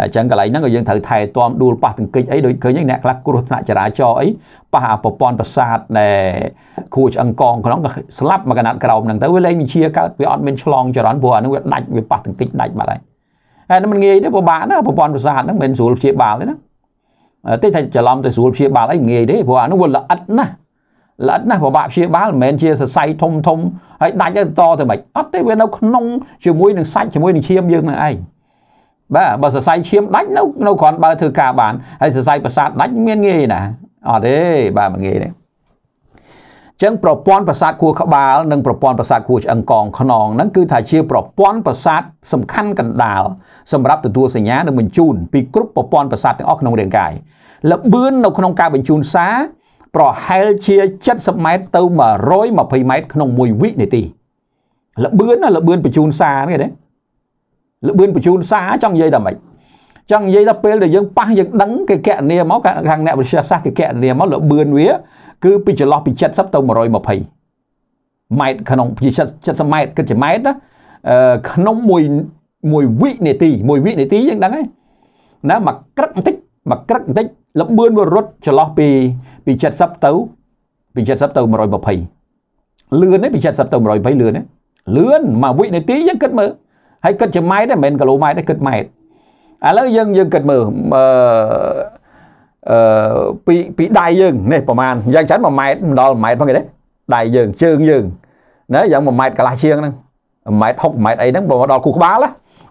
អញ្ចឹងកន្លែងហ្នឹងក៏យើងត្រូវថែទាំដួលប៉ះទង្គិចអីដូចឃើញអ្នកខ្លះគ្រោះថ្នាក់ចរាចរណ៍អីប៉ះអាប្រព័ន្ធប្រសាទដែលខួចអង្គងក្នុងក៏ស្លាប់មកកណាត់ក្រោមហ្នឹងទៅវាលែងមានជាកើតវាអត់មានឆ្លង ចរន្តព្រោះអាហ្នឹងវាដាច់វាប៉ះទង្គិចដាច់បាត់ហើយហើយមិនងាយទេពិបាកណាប្រព័ន្ធប្រសាទហ្នឹងមិនស្រួលព្យាបាលទេណាទេថាច្រឡំទៅស្រួលព្យាបាលអីងាយទេព្រោះអានោះវាល្អិតណាស់ល្អិតណាស់ពិបាកព្យាបាលមិនមែនជាសរសៃធំធំហើយដាច់ទៅតទៅមិនអត់ទេវានៅក្នុងជាមួយនឹងសាច់ជាមួយនឹងឈាមយើងនឹងឯងបាទបើសរសៃឈាមដាច់នៅនៅគ្រាន់បើធ្វើការបានហើយសរសៃប្រសាទដាច់មានងាយណាអត់ទេបាទមិនងាយទេចឹងប្រព័ន្ធប្រសាទខួរក្បាលនិងប្រព័ន្ធប្រសាទខួរឆ្អឹងកងខ្នងហ្នឹងគឺថាជាប្រព័ន្ធប្រសាទសំខាន់កណ្ដាលសម្រាប់ទទួលសញ្ញានិងបញ្ជូនពីគ្រប់ប្រព័ន្ធប្រសាទទាំងអស់ក្នុងរាងកាយល្បឿននៅក្នុង ការបញ្ជូនសារ ប្រហែលជា70ម៉ែត្រទៅ120ម៉ែត្រក្នុង1វិនាទីល្បឿនណាល្បឿនបញ្ជូនសារហ្នឹងគេល្បឿនបញ្ជូនសារចង់និយាយដល់ម៉េចចង់និយាយដល់ពេលដែលយើងប៉ះយើងដឹងគេកណនីមកខាងអ្នកវិទ្យាសាស្ត្រគេកណនីមកល្បឿនវាគឺពីចន្លោះពី70ទៅ120ម៉ែត្រក្នុងពី70ម៉ែត្រគិតជាម៉ែត្រណាក្នុងមួយមួយវិនាទីមួយវិនាទីយើងដឹងហើយណាមកក្រឹកបន្តិចមកក្រឹកបន្តិចលម្អឿនវារត់ចន្លោះពីពី70ទៅពី70ទៅ120លឿនទេពី70ទៅ120លឿនទេលឿនមួយវិនាទីយើងគិតមើលហើយគិតជាម៉ែត្រដែរមិនមែនគីឡូម៉ែត្រទេគិតម៉ែត្រឥឡូវយើងយើងគិតមើលអឺអឺពីពីដៃយើងនេះប្រហែលយ៉ាងច្រើន1ម៉ែត្រមិនដល់1ម៉ែត្រផងគេទេដៃយើងជើងយើងណាយ៉ាង1ម៉ែត្រកន្លះជាងហ្នឹង1ម៉ែត្រ6ម៉ែត្រអីហ្នឹងបើដល់គូក្បាល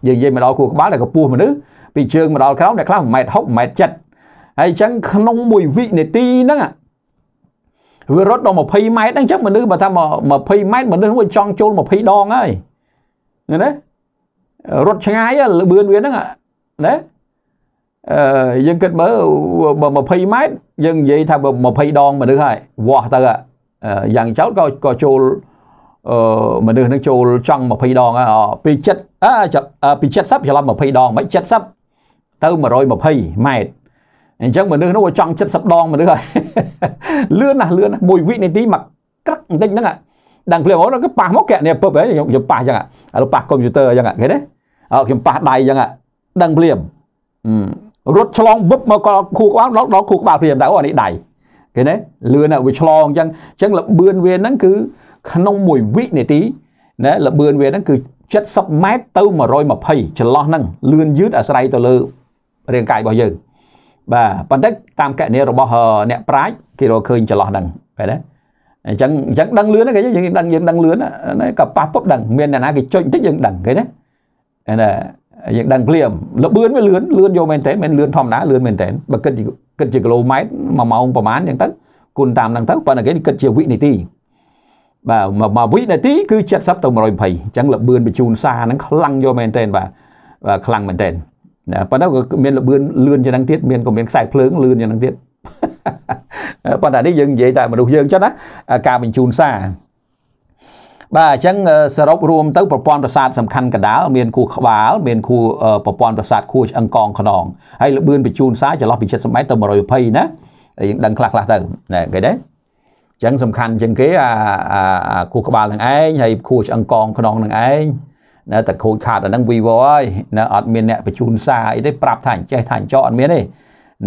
យើងនិយាយមកដល់គូក្បាលតែកម្ពស់មនុស្សពីជើងមកដល់ក្រោមអ្នកខ្លះ1ម៉ែត្រ6ម៉ែត្រ7ហើយអញ្ចឹងក្នុង1វិនាទីហ្នឹងវារត់ដល់20ម៉ែត្រហ្នឹងអញ្ចឹងមនុស្សបើថា20ម៉ែត្រមនុស្សវាចង់ចូល20ដងហើយណារត់ឆ្ងាយលឿនវាហ្នឹងណាយើងគិតមើលបើ20ម៉ែត្រយើងនិយាយថាបើ20ដងមនុស្សហើយវាស់ទៅយ៉ាងចោតក៏ក៏ចូលអឺមនុស្សនឹងចូលចង់20ដងហើយពី7អឺពី70ច្រឡំ20ដងមិន70ទៅ120ម៉ែត្រអញ្ចឹងមនុស្សនោះចង់70ដងមនុស្សហើយលឿនណាស់លឿនណាស់មួយវិនាទីមកក្រឹកបន្តិចហ្នឹងដល់ភ្លាមអូនគេប៉ះមកកែនេះពឹបហើយខ្ញុំប៉ះអញ្ចឹងឥឡូវប៉ះកុំព្យូទ័រអញ្ចឹងឃើញទេអូខ្ញុំប៉ះដៃអញ្ចឹងដល់ភ្លាមអឺរត់ឆ្លងបឹបមកកខួរក្បាលដល់ដល់ខួរក្បាលព្រាមតែអូអានេះដៃគេណាលឿនវាឆ្លងអញ្ចឹងអញ្ចឹងលបឿនវាហ្នឹងគឺក្នុង1វិនាទីណាលបឿនវាហ្នឹងគឺ70ម៉ែត្រទៅ120ចន្លោះហ្នឹងលឿនយឺតអាស្រ័យទៅលើរាងកាយរបស់យើងបាទប៉ុន្តែតាមកណនីរបស់អ្នកប្រាជ្ញគេរកឃើញចន្លោះហ្នឹងឃើញទេអញ្ចឹងអញ្ចឹងដឹងលឿនគេយើងដឹងយើងដឹងលឿនក៏ប៉ះពុបដឹងមានអ្នកណាគេចុចបន្តិចយើងដឹងឃើញទេណាយើងដឹងភ្លាមលបឿនវាលឿនលឿនយកមែនតើមិនលឿនធម្មតាលឿនមែនតើបើគិតគិតជាគីឡូម៉ែត្រ1ម៉ោងប្រហែលអញ្ចឹងទៅគុណតាមនឹងទៅប៉ុន្តែគេគិតជាវិនាទីបាទមួយវិនាទីគឺ70ទៅ120អញ្ចឹងលបឿនបញ្ជូនសារហ្នឹងខ្លាំងយកមែនតើបាទបាទខ្លាំងមែនតើប៉ុន្តែក៏មានលបឿនលឿនជាងហ្នឹងទៀតមានក៏មានខ្សែភ្លើងលឿនជាងហ្នឹងទៀតប៉ុន្តែនេះយើងនិយាយតែមនុស្សយើងចឹងណាការបញ្ជូនសារបាទអញ្ចឹងសរុបរួមទៅប្រព័ន្ធប្រសាទសំខាន់កដាលមានខួរក្បាលមានខួរប្រព័ន្ធប្រសាទខួរឆ្អឹងកងខ្នងហើយលបឿនបញ្ជូនសារចន្លោះពី70ម៉ែត្រទៅ120ណាយើងដឹងខ្លះខ្លះទៅណែគេដែរអញ្ចឹងសំខាន់ជាងគេអាខួរក្បាលនឹងឯងហើយខួរឆ្អឹងកងខ្នងនឹងឯងនៅតែខូចខាតអានឹង vivo ហើយនៅអត់មានអ្នកបញ្ជូនសារអីទេប្រាប់ថាអញ្ចេះថាអញ្ចោអត់មានទេ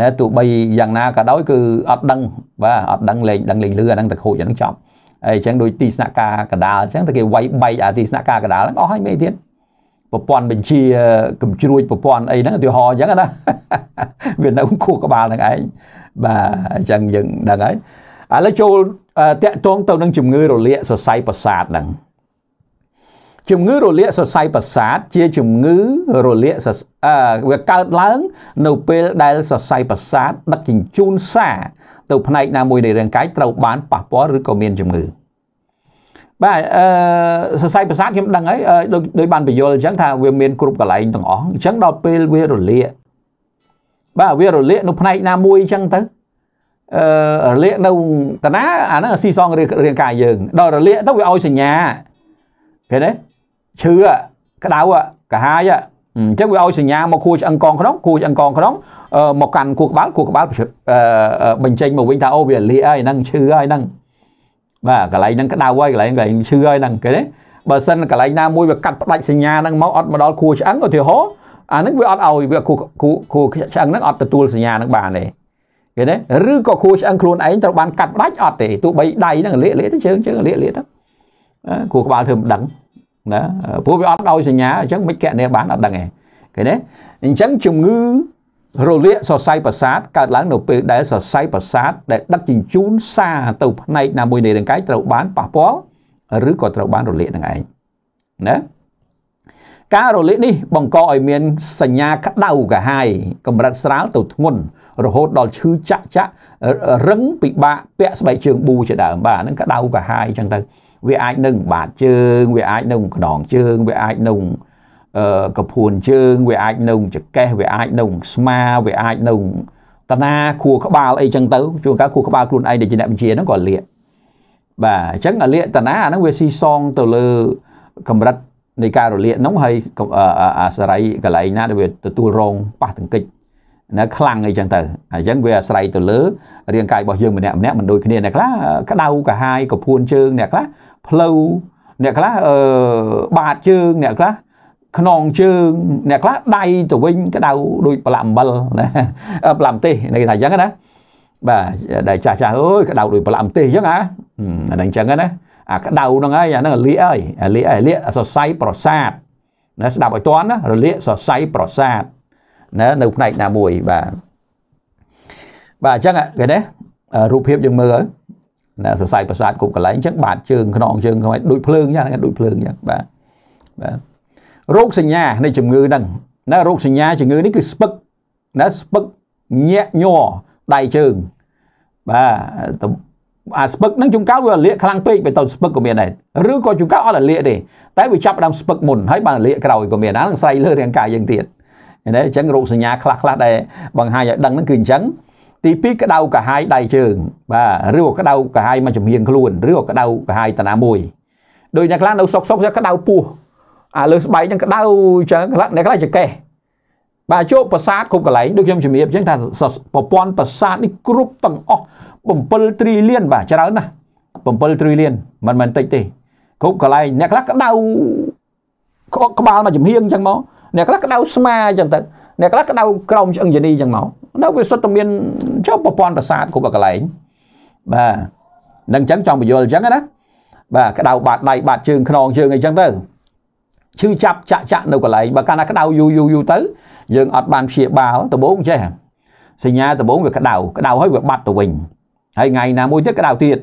ណែទោះបីយ៉ាងណាក៏ដោយ គឺអត់ដឹងបាទអត់ដឹងលេងដឹងលេងលឺអានឹងតែខូចអានឹងចប់អីចឹងដូចទីស្នាក់ការកដាលអញ្ចឹងតែគេវាយបែកអាទីស្នាក់ការកដាលហ្នឹងអស់ហើយមេទៀតប្រព័ន្ធបញ្ជាកំជ្រួចប្រព័ន្ធអីហ្នឹងឧទាហរណ៍អញ្ចឹងណាវានៅខួរក្បាលហ្នឹងឯងបាទអញ្ចឹងយើងដឹងហើយឥឡូវចូលតាក់ទងទៅនឹងជំងឺរលាកសរសៃប្រសាទហ្នឹងជំងឺរលាកសរសៃប្រសាទជា ជំងឺរលាកសរវាកើតឡើង នៅពេលដែលសរសៃប្រសាទដឹកជញ្ជូនសារទៅ ផ្នែកណាមួយនៃរាងកាយត្រូវបានប៉ះពាល់ឬក៏មានជំងឺបាទអឺសរសៃប្រសាទខ្ញុំដឹងហើយដូចដូចបានបញ្យល់អញ្ចឹងថាវាមានគ្រប់កន្លែងទាំងអស់អញ្ចឹងដល់ពេលវារលាកបាទវារលាក នៅ ផ្នែកណាមួយអញ្ចឹងទៅអឺរលាកនៅតាណាអាហ្នឹងស៊ីសងរាងកាយយើងដល់រលាកទៅវាឲ្យសញ្ញាឃើញទេឈឺក្តៅកាហាយអញ្ចឹងវាឲ្យសញ្ញាមកគួរឆ្អឹងកងក្នុងគួរឆ្អឹងកងក្នុងមកកាន់គួរក្បាលគួរក្បាលបញ្ចេញមកវិញថាអូវាលាហើយហ្នឹងឈឺហើយហ្នឹងបាទកន្លែងហ្នឹងក្តៅហើយកន្លែងកន្លែងឈឺហើយហ្នឹងគេទេបើសិនកន្លែងណាមួយវាកាត់ផ្ដាច់សញ្ញាហ្នឹងមកអត់មកដល់គួរឆ្អឹងឧទាហរណ៍អាហ្នឹងវាអត់ឲ្យវាគួរគួរឆ្អឹងហ្នឹងអត់ទទួលសញ្ញាហ្នឹងបានទេគេទេឬក៏គួរឆ្អឹងខ្លួនឯងត្រូវបានកាត់ផ្ដាច់អត់ទេទោះបីដៃហ្នឹងលាកលាកទៅជើងជើងលាកលាកទៅគួរក្បាលធ្វើមិនដឹងណាព្រោះវាអត់ដោយសញ្ញាអញ្ចឹងមិនកណែបានអត់ដឹងឯងគេណាអញ្ចឹងជំងឺរលាកសរសៃប្រសាទកើតឡើងនៅពេលដែលសរសៃប្រសាទដែលដឹកជញ្ជូនសារទៅផ្នែកណាមួយនៃរាងកាយត្រូវបានប៉ះពាល់ឬក៏ត្រូវបានរលាកនឹងឯងណាការរលាកនេះបង្កឲ្យមានសញ្ញាក្តៅកាហាយកម្រិតស្រាលទៅធ្ងន់រហូតដល់ឈឺចាក់ចាក់រឹងពិបាកពាក់ស្បែកជើងប៊ូជាដើមបាទហ្នឹងក្តៅកាហាយអញ្ចឹងទៅវាអាចនៅបាតជើងវាអាចនៅកណ្ដងជើងវាអាចនៅកពួនជើងវាអាចនៅចកេះវាអាចនៅស្មាវាអាចនៅតណាខួរក្បាលអីចឹងទៅជួនកាលខួរក្បាលខ្លួនឯងដែលជាអ្នកបញ្ជាហ្នឹងក៏លាកបាទអញ្ចឹងអាលាកតណាហ្នឹងវាស៊ីសងទៅលើកម្រិតនៃការរលាកហ្នឹងហើយអាសរ័យកន្លែងណាដែលវាទទួលរងប៉ះទង្គិចណាខ្លាំងអីចឹងទៅអញ្ចឹងវាអាស្រ័យទៅលើរាងកាយរបស់យើងម្នាក់ម្នាក់មិនដូចគ្នាអ្នកខ្លះក្តៅកាហាយកពួនជើងអ្នកខ្លះផ្លូវអ្នកខ្លះអឺបាតជើងអ្នកខ្លះខ្នងជើងអ្នកខ្លះដៃទៅវិញ ក្តៅដូចប្រឡាក់អំបិលណាប្រឡាក់ទេសគេថាអញ្ចឹងណាបាទដែលចាស់ចាស់អើយក្តៅដូចប្រឡាក់អំទេសអញ្ចឹងអាអាហ្នឹងអញ្ចឹងណាអាក្តៅហ្នឹងហើយអាហ្នឹងលៀកហើយលៀកហើយលៀកសរសៃប្រសាទណាស្ដាប់ឲ្យតន់ណារលាកសរសៃប្រសាទណានៅផ្នែកណាមួយបាទបាទអញ្ចឹងគេណារូបភាពយើងមើលហើយណាសរសៃប្រាសាទគ្រប់កន្លែងអញ្ចឹងបាទជើងខ្នងជើងខ្នងដូចភ្លើងអញ្ចឹងដូចភ្លើងអញ្ចឹងបាទបាទរោគសញ្ញានៃជំងឺហ្នឹងណារោគសញ្ញាជំងឺនេះគឺស្ពឹកណាស្ពឹកញាក់ញ័រដៃជើងបាទអាស្ពឹកហ្នឹងជុំកាលវាលាកខ្លាំងពេកបើទៅស្ពឹកក៏មានដែរឬក៏ជុំកាលអត់លាកទេតែវាចាប់ដើមស្ពឹកមុនហើយបានលាកក្រោយក៏មានអាហ្នឹងស្រីលើរាងកាយយើងទៀតណាអញ្ចឹងរោគសញ្ញាខ្លះខ្លះដែលបង្ហាញឲ្យដឹងហ្នឹងគឺអញ្ចឹងទី2ក្តៅកាហាយដៃជើង បាទឬក៏ក្តៅកាហាយមកចំហៀងខ្លួនឬក៏ក្តៅកាហាយតាណាមួយដូចអ្នកខ្លះនៅសុកសុកក្តៅពោះអាលើស្បែកហ្នឹងក្តៅអញ្ចឹងខ្លះអ្នកខ្លះចកេះបាទជួបប្រាសាទគ្រប់កន្លែងដូចខ្ញុំជំរាបអញ្ចឹងថាប្រព័ន្ធប្រាសាទនេះគ្រប់ទាំងអស់7ត្រីលានបាទច្រើនណាស់7ត្រីលានមិនមែនតិចទេគ្រប់កន្លែងអ្នកខ្លះក្តៅក្អកក្បាលមកចំហៀងអញ្ចឹងមកអ្នកខ្លះក្តៅស្មាអញ្ចឹងទៅអ្នកខ្លះក្តៅក្រោមឆ្អឹងយានីអញ្ចឹងមកនៅវាសុទ្ធតែមានចុះប្រព័ន្ធប្រសាទគ្រប់កន្លែងបាទនឹងអញ្ចឹងចង់បញ្យល់អញ្ចឹងណាបាទក្តៅបាតដៃបាតជើងខ្នងជើងអីចឹងទៅឈឺចាប់ចាក់ចាក់នៅកន្លែងបើកាលណាក្តៅយូរយូរយូរទៅយើងអត់បានព្យាបាលដំបូងចេះសញ្ញាដំបូងវាក្តៅក្តៅហើយវាបាត់ទៅវិញហើយថ្ងៃណាមួយទៀតក្តៅទៀត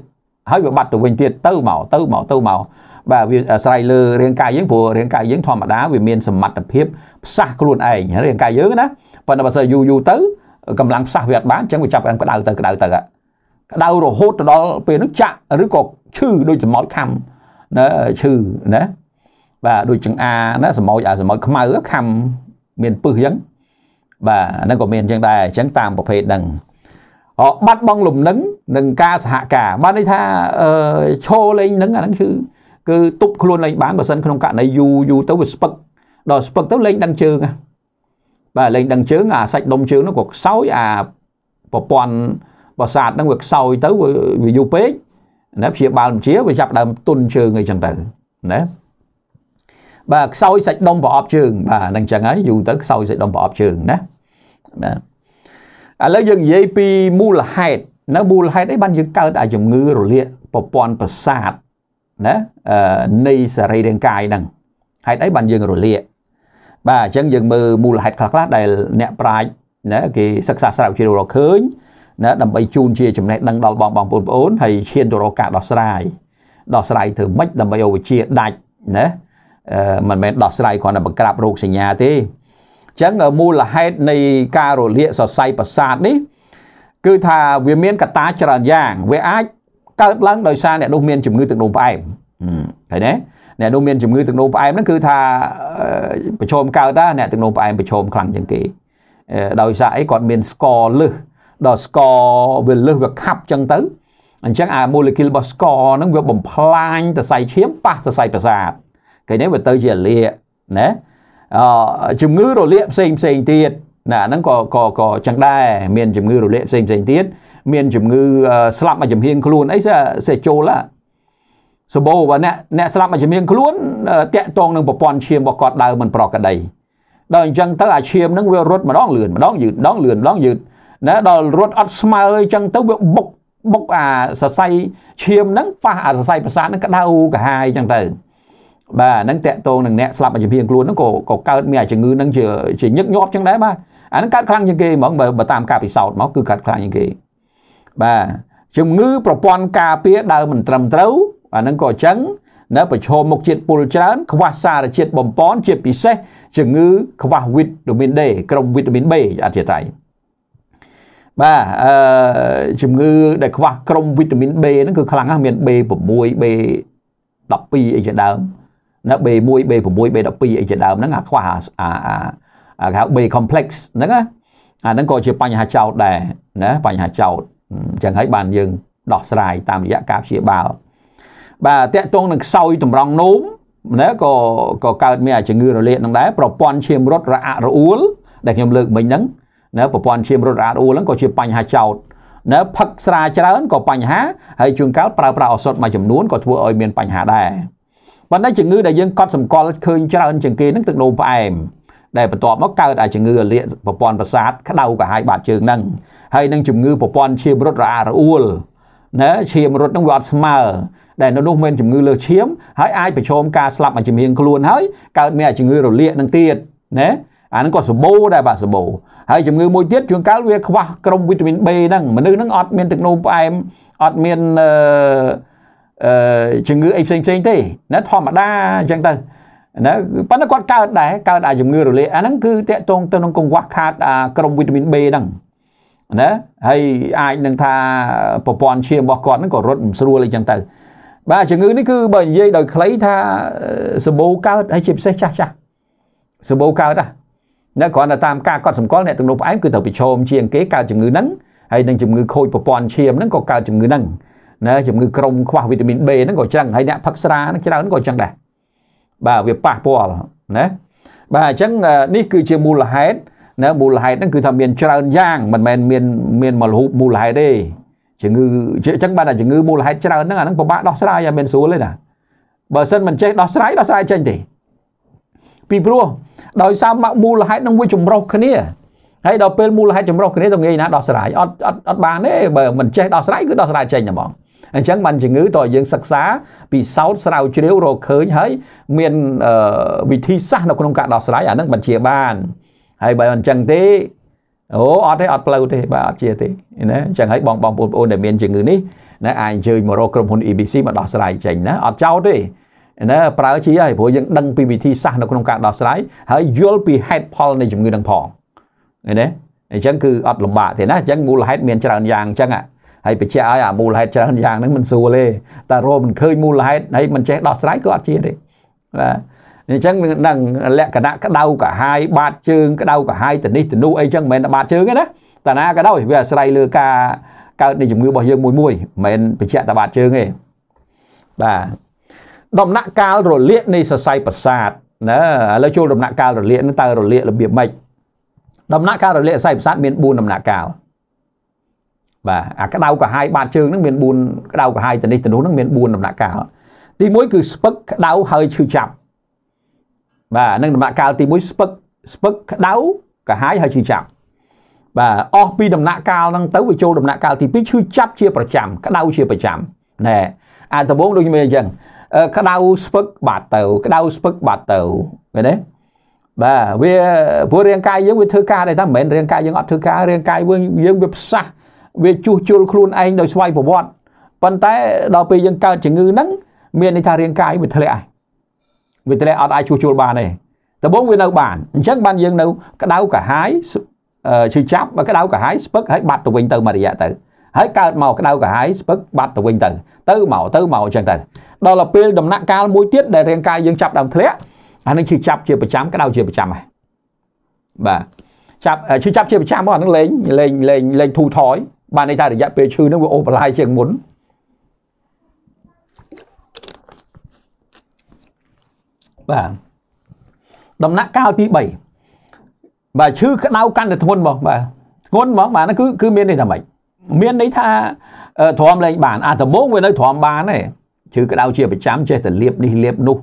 ហើយវាបាត់ទៅវិញទៀតទៅមកទៅមកទៅមកបាទវាអាស្រ័យលើរាងកាយយើងព្រោះរាងកាយយើងធម្មតាវាមានសមត្ថភាពផ្សះខ្លួនឯងរាងកាយយើងណាប៉ុន្តែបើសិនយូរយូរទៅកម្លាំងផ្សះវាអត់បានអញ្ចឹងវាចាប់កាន់ក្តៅទៅក្តៅទៅក្តៅរហូតទៅដល់ពេលហ្នឹងចាក់ឬក៏ឈឺដូចសម្ោចខាំណាឈឺណាបាទដូចចង្អាណាសម្ោចអាសម្ោចខ្មៅខាំមានពឹសអញ្ចឹងបាទហ្នឹងក៏មានអញ្ចឹងដែរអញ្ចឹងតាមប្រភេទហ្នឹងបាត់បង់លំនឹងនឹងការសហការបានន័យថាឈោលេងហ្នឹងអាហ្នឹងគឺគឺទប់ខ្លួនលេងបានបើសិនក្នុងករណីយូរយូរទៅវាស្ពឹកដល់ស្ពឹកទៅលេងដឹងជើងបាទលេងដឹងជើងអាសាច់ដុំជើងនោះក៏ខ្សោយអាប្រព័ន្ធប្រសាទហ្នឹងវាខ្សោយទៅវាយូរពេកណាព្យាបាលជាវាចាប់ដើមទុនជើងអីចឹងទៅណាបាទខ្សោយសាច់ដុំប្រអប់ជើងបាទហ្នឹងចឹងហើយយូរទៅខ្សោយសាច់ដុំប្រអប់ជើងណាបាទឥឡូវយើងនិយាយពីមូលហេតុនៅមូលហេតុអីបានយើងកើតអាជំងឺរលាកប្រព័ន្ធប្រសាទណានៃសរីរាង្គកាយហ្នឹងហេតុអីបានយើងរលាក បាទអញ្ចឹងយើងមើលមូលហេតុខ្លះៗដែលអ្នកប្រាជ្ញណាគេសិក្សាស្រាវជ្រាវរកឃើញណាដើម្បីជូនជាចំណេះដឹងដល់បងបងប្អូនប្អូនហើយឈានទៅរកការដោះស្រាយដោះស្រាយធ្វើម៉េចដើម្បីឲ្យវិជាដាច់ណាមិនមែនដោះស្រាយគ្រាន់តែបង្ក្រាបរោគសញ្ញាទេអញ្ចឹងមូលហេតុនៃការរលាកសរសៃប្រសាទនេះគឺថាវាមានកត្តាច្រើនយ៉ាងវាអាចកើតឡើងដោយសារអ្នកនោះមានជំងឺទឹកនោមផ្អែមឃើញទេអ្នកនោះមានជំងឺទឹកនោមផ្អែមហ្នឹងគឺថាប្រឈមកើតណាអ្នកទឹកនោមផ្អែមប្រឈមខ្លាំងជាងគេដោយសារអីគាត់មានស្ករលើសដល់ស្ករវាលើសវាខាប់ចឹងទៅអញ្ចឹងអាម៉ូលេគុលរបស់ស្ករហ្នឹងវាបំផ្លាញសរសៃឈាមប៉ះសរសៃប្រសាទគេនេះវាទៅជាលាកណាអឺជំងឺរលាកផ្សេងផ្សេងទៀតណាហ្នឹងក៏ក៏ក៏ចឹងដែរមានជំងឺរលាកផ្សេងផ្សេងទៀតមានជំងឺស្លាប់មកចំហៀងខ្លួនអីសេចូលឡាសបោបើអ្នកអ្នកស្លាប់មកជំហៀងខ្លួនតាក់តងនឹងប្រព័ន្ធឈាមរបស់គាត់ដើរមិនប្រក្រតីដល់អញ្ចឹងទៅអាឈាមហ្នឹងវារត់ម្ដងលឿនម្ដងយឺតម្ដងលឿនម្ដងយឺតណាដល់រត់អត់ស្មើអញ្ចឹងទៅវាបុកបុកអាសរសៃឈាមហ្នឹងប៉ះអាសរសៃប្រសាទហ្នឹងក្តៅកាហាយអញ្ចឹងទៅ បាទហ្នឹងតាក់តងនឹងអ្នកស្លាប់មកជំហៀងខ្លួនហ្នឹងក៏ក៏កើតមានអាជំងឺហ្នឹងជាជាញឹកញាប់អញ្ចឹងដែរបាទអាហ្នឹងកើតខ្លាំងជាងគេហ្មងបើតាមការពិសោធន៍មកគឺកើតខ្លាំងជាងគេបាទជំងឺប្រព័ន្ធការពារដើមមិនត្រឹមត្រូវអាហ្នឹងក៏អញ្ចឹងនៅប្រឈមមុខជាតិពុលច្រើនខ្វះសារជាតិបំពន់ជាពិសេសជំងឺ ខ្វះវីតាមីន D ក្រុមវីតាមីន B អធិតាយបាទអឺជំងឺដែលខ្វះក្រុមវីតាមីន B ហ្នឹងគឺខ្លាំងណាស់មាន B6 B12 អីជាដើមណា B1 B6 B12 អីជាដើមហ្នឹងអាខ្វះអាអាគេហៅ B complex ហ្នឹងណាអាហ្នឹងក៏ជាបញ្ហាចោតដែរណាបញ្ហាចោតអញ្ចឹងហើយបានយើងដោះស្រាយតាមរយៈការព្យាបាលបាទតកតងនឹងខ្សោយតម្រង់នោមណាក៏ក៏កើតមានជំងឺរលាកនឹងដែរប្រព័ន្ធឈាមរត់រអាក់រអួលដែលខ្ញុំលើកមិញហ្នឹងណាប្រព័ន្ធឈាមរត់រអាក់រអួលហ្នឹងក៏ជាបញ្ហាចោតណាផឹកស្រាច្រើនក៏បញ្ហាហើយជួនកាលប្រើប្រាស់ឱសថមួយចំនួនក៏ធ្វើឲ្យមានបញ្ហាដែរប៉ុន្តែជំងឺដែលយើងកត់សម្គាល់ឃើញច្រើនជាងគេហ្នឹងទឹកនោមផ្អែមដែលបន្ទាប់មកកើតអាជំងឺលាកប្រព័ន្ធប្រសាទក្តៅកាហាយបាតជើងហ្នឹងហើយនឹងជំងឺប្រព័ន្ធឈាមរត់រអារអួលណាឈាមរត់ហ្នឹងវាអត់ស្មើដែលនៅនោះមានជំងឺលើឈាមហើយអាចប្រឈមការស្លាប់អាជំងឺខ្លួនហើយកើតមានអាជំងឺរលាកនឹងទៀតណាអានឹងក៏សម្បូរដែរបាទសម្បូរហើយជំងឺមួយទៀតជួនកាលវា ខ្វះក្រុមវីតាមីន B ហ្នឹងមនុស្សហ្នឹងអត់មានទឹកនោមផ្អែមអត់មានអឺជំងឺអីផ្សេងផ្សេងទេណាធម្មតាអញ្ចឹងទៅណាប៉ុន្តែគាត់កើតដែរកើតអាជំងឺរលាកអាហ្នឹងគឺតកតងទៅនឹងកង្វះខាតអាក្រុមវីតាមីន B ហ្នឹងណាហើយអាចនឹងថាប្រព័ន្ធឈាមរបស់គាត់ហ្នឹងក៏រត់មិនស្រួលអីចឹងទៅ បាទជំងឺនេះគឺបើនិយាយដោយខ្លីថាសម្បូរកើតហើយជាពិសេសចាស់ចាស់សម្បូរកើតណាណាគ្រាន់តែតាមការកត់សម្គាល់អ្នកទំនុកផ្អែមគឺត្រូវប្រឈមជាងគេកើតជំងឺហ្នឹងហើយនឹងជំងឺខូចប្រព័ន្ធឈាមហ្នឹងក៏កើតជំងឺហ្នឹងណាជំងឺក្រុមខ្វះវីតាមីន B ហ្នឹងក៏ចឹងហើយអ្នកផឹកស្រាហ្នឹងច្រើនក៏ចឹងដែរបាទវាប៉ះពាល់ណាបាទអញ្ចឹងនេះគឺជាមូលហេតុណាមូលហេតុហ្នឹង គឺថាមានច្រើនយ៉ាងមិនមែនមានមានមូលហូបមូលហេតុទេជំងឺអញ្ចឹងបានតែជំងឺមូលហេតុច្រើនហ្នឹងអាហ្នឹងពិបាកដោះស្រាយអាមានស្រួលទេណាបើសិនមិនចេះដោះស្រាយដោះស្រាយចេញទេពីព្រោះដោយសារមូលហេតុនឹងវាចម្រុះគ្នាហើយដល់ពេលមូលហេតុចម្រុះគ្នាទៅងាយណាដោះស្រាយអត់អត់អត់បានទេបើមិនចេះដោះស្រាយគឺដោះស្រាយចេញហ្មងអញ្ចឹងបានជំងឺតើយើងសិក្សាពិសោធន៍ស្រាវជ្រាវរកឃើញហើយមានវិធីសាស្ត្រនៅក្នុងការដោះស្រាយអានឹងបញ្ជាបានហើយបើអញ្ចឹងទេអូអត់ទេអត់ផ្លូវទេបាទអត់ជាទេណាអញ្ចឹងហើយបងបងបងប្អូនដែលមានជំងឺនេះណាអាចអញ្ជើញមករកក្រុមហ៊ុន EBC មកដោះស្រាយចេញណាអត់ចោលទេណាប្រើជាហើយព្រោះយើងដឹងពីវិធីសាស្ត្រនៅក្នុងការដោះស្រាយហើយយល់ពីហេតុផលនៃជំងឺនឹងផងឃើញទេអញ្ចឹងគឺអត់លំបាកទេណាអញ្ចឹងមូលហេតុមានច្រើនយ៉ាងអញ្ចឹងហ៎ហើយបញ្ជាក់ឲ្យអាមូលហេតុច្រើនយ៉ាងហ្នឹងមិនស្រួលទេតែរកមិនឃើញមូលហេតុហើយមិនចេះដោះស្រាយក៏អត់ជាទេបាទអញ្ចឹងនឹងលក្ខណៈក្តៅកាហាយបាតជើងក្តៅកាហាយទៅនេះទៅនោះអីចឹងមិនមែនបាតជើងទេណាតាណាក៏ដោយវាអាស្រ័យលើការកើតនៃជំងឺរបស់យើងមួយមួយមិនមែនបញ្ជាក់តែបាតជើងទេបាទដំណាក់កាលរលាកនៃសរសៃប្រសាទណាឥឡូវចូលដំណាក់កាលរលាកនឹងតើរលាករបៀបម៉េចដំណាក់កាលរលាកសរសៃប្រសាទមាន4ដំណាក់កាលបាទអាក្តៅក្រហាយបាតជើងហ្នឹងមាន4ក្តៅក្រហាយទៅនេះទៅនោះហ្នឹងមាន4ដំណាក់កាលទី1គឺស្ពឹកក្តៅហើយឈឺចាប់បាទនឹងដំណាក់កាលទី1ស្ពឹកស្ពឹកក្តៅក្រហាយហើយឈឺចាប់បាទអស់ពីដំណាក់កាលហ្នឹងទៅវាចូលដំណាក់កាលទី2ឈឺចាប់ជាប្រចាំក្តៅជាប្រចាំណែអាដំបងដូចខ្ញុំនិយាយអញ្ចឹងក្តៅស្ពឹកបាត់ទៅក្តៅស្ពឹកបាត់ទៅឃើញទេបាទវាព្រោះរាងកាយយើងវាធ្វើការដែរថាមិនមែនរាងកាយយើងអត់ធ្វើការរាងកាយយើងយើងវាផ្សះវាជួសជុលខ្លួនឯងដោយស្វ័យប្រវត្តិប៉ុន្តែដល់ពេលយើងកើតជំងឺហ្នឹងមានន័យថារាងកាយវាធ្លាក់វាធ្លាក់អត់អាចជួសជុលបានទេដំបូងវានៅបានអញ្ចឹងបានយើងនៅក្តៅកាហាយឈឺចាប់ក្តៅកាហាយស្ពឹកហើយបាត់ទៅវិញទៅមួយរយៈទៅហើយកើតមកក្តៅកាហាយស្ពឹកបាត់ទៅវិញទៅទៅមកទៅមកអញ្ចឹងទៅដល់ទៅពេលដំណាក់កាលមួយទៀតដែលរាងកាយយើងចាប់ដើមធ្លាក់អានឹងឈឺចាប់ជាប្រចាំក្តៅជាប្រចាំហ្នឹងបាទចាប់ឈឺចាប់ជាប្រចាំមកអានឹងលេងលេងលេងលេងធូថយបានន័យថារយៈពេលឈឺនឹងវាអូសបន្លាយជាងមុនបាទដំណាក់កាលទី3បាទឈឺក្តៅកាន់តែធ្ងន់ហ្មងបាទធ្ងន់ហ្មងបាទគឺគឺមានន័យថាម៉េចមានន័យថាទ្រាំលែងបានអាដំបងវានៅទ្រាំបានទេឈឺក្តៅជាប្រចាំចេះតែលាបនេះលាបនោះ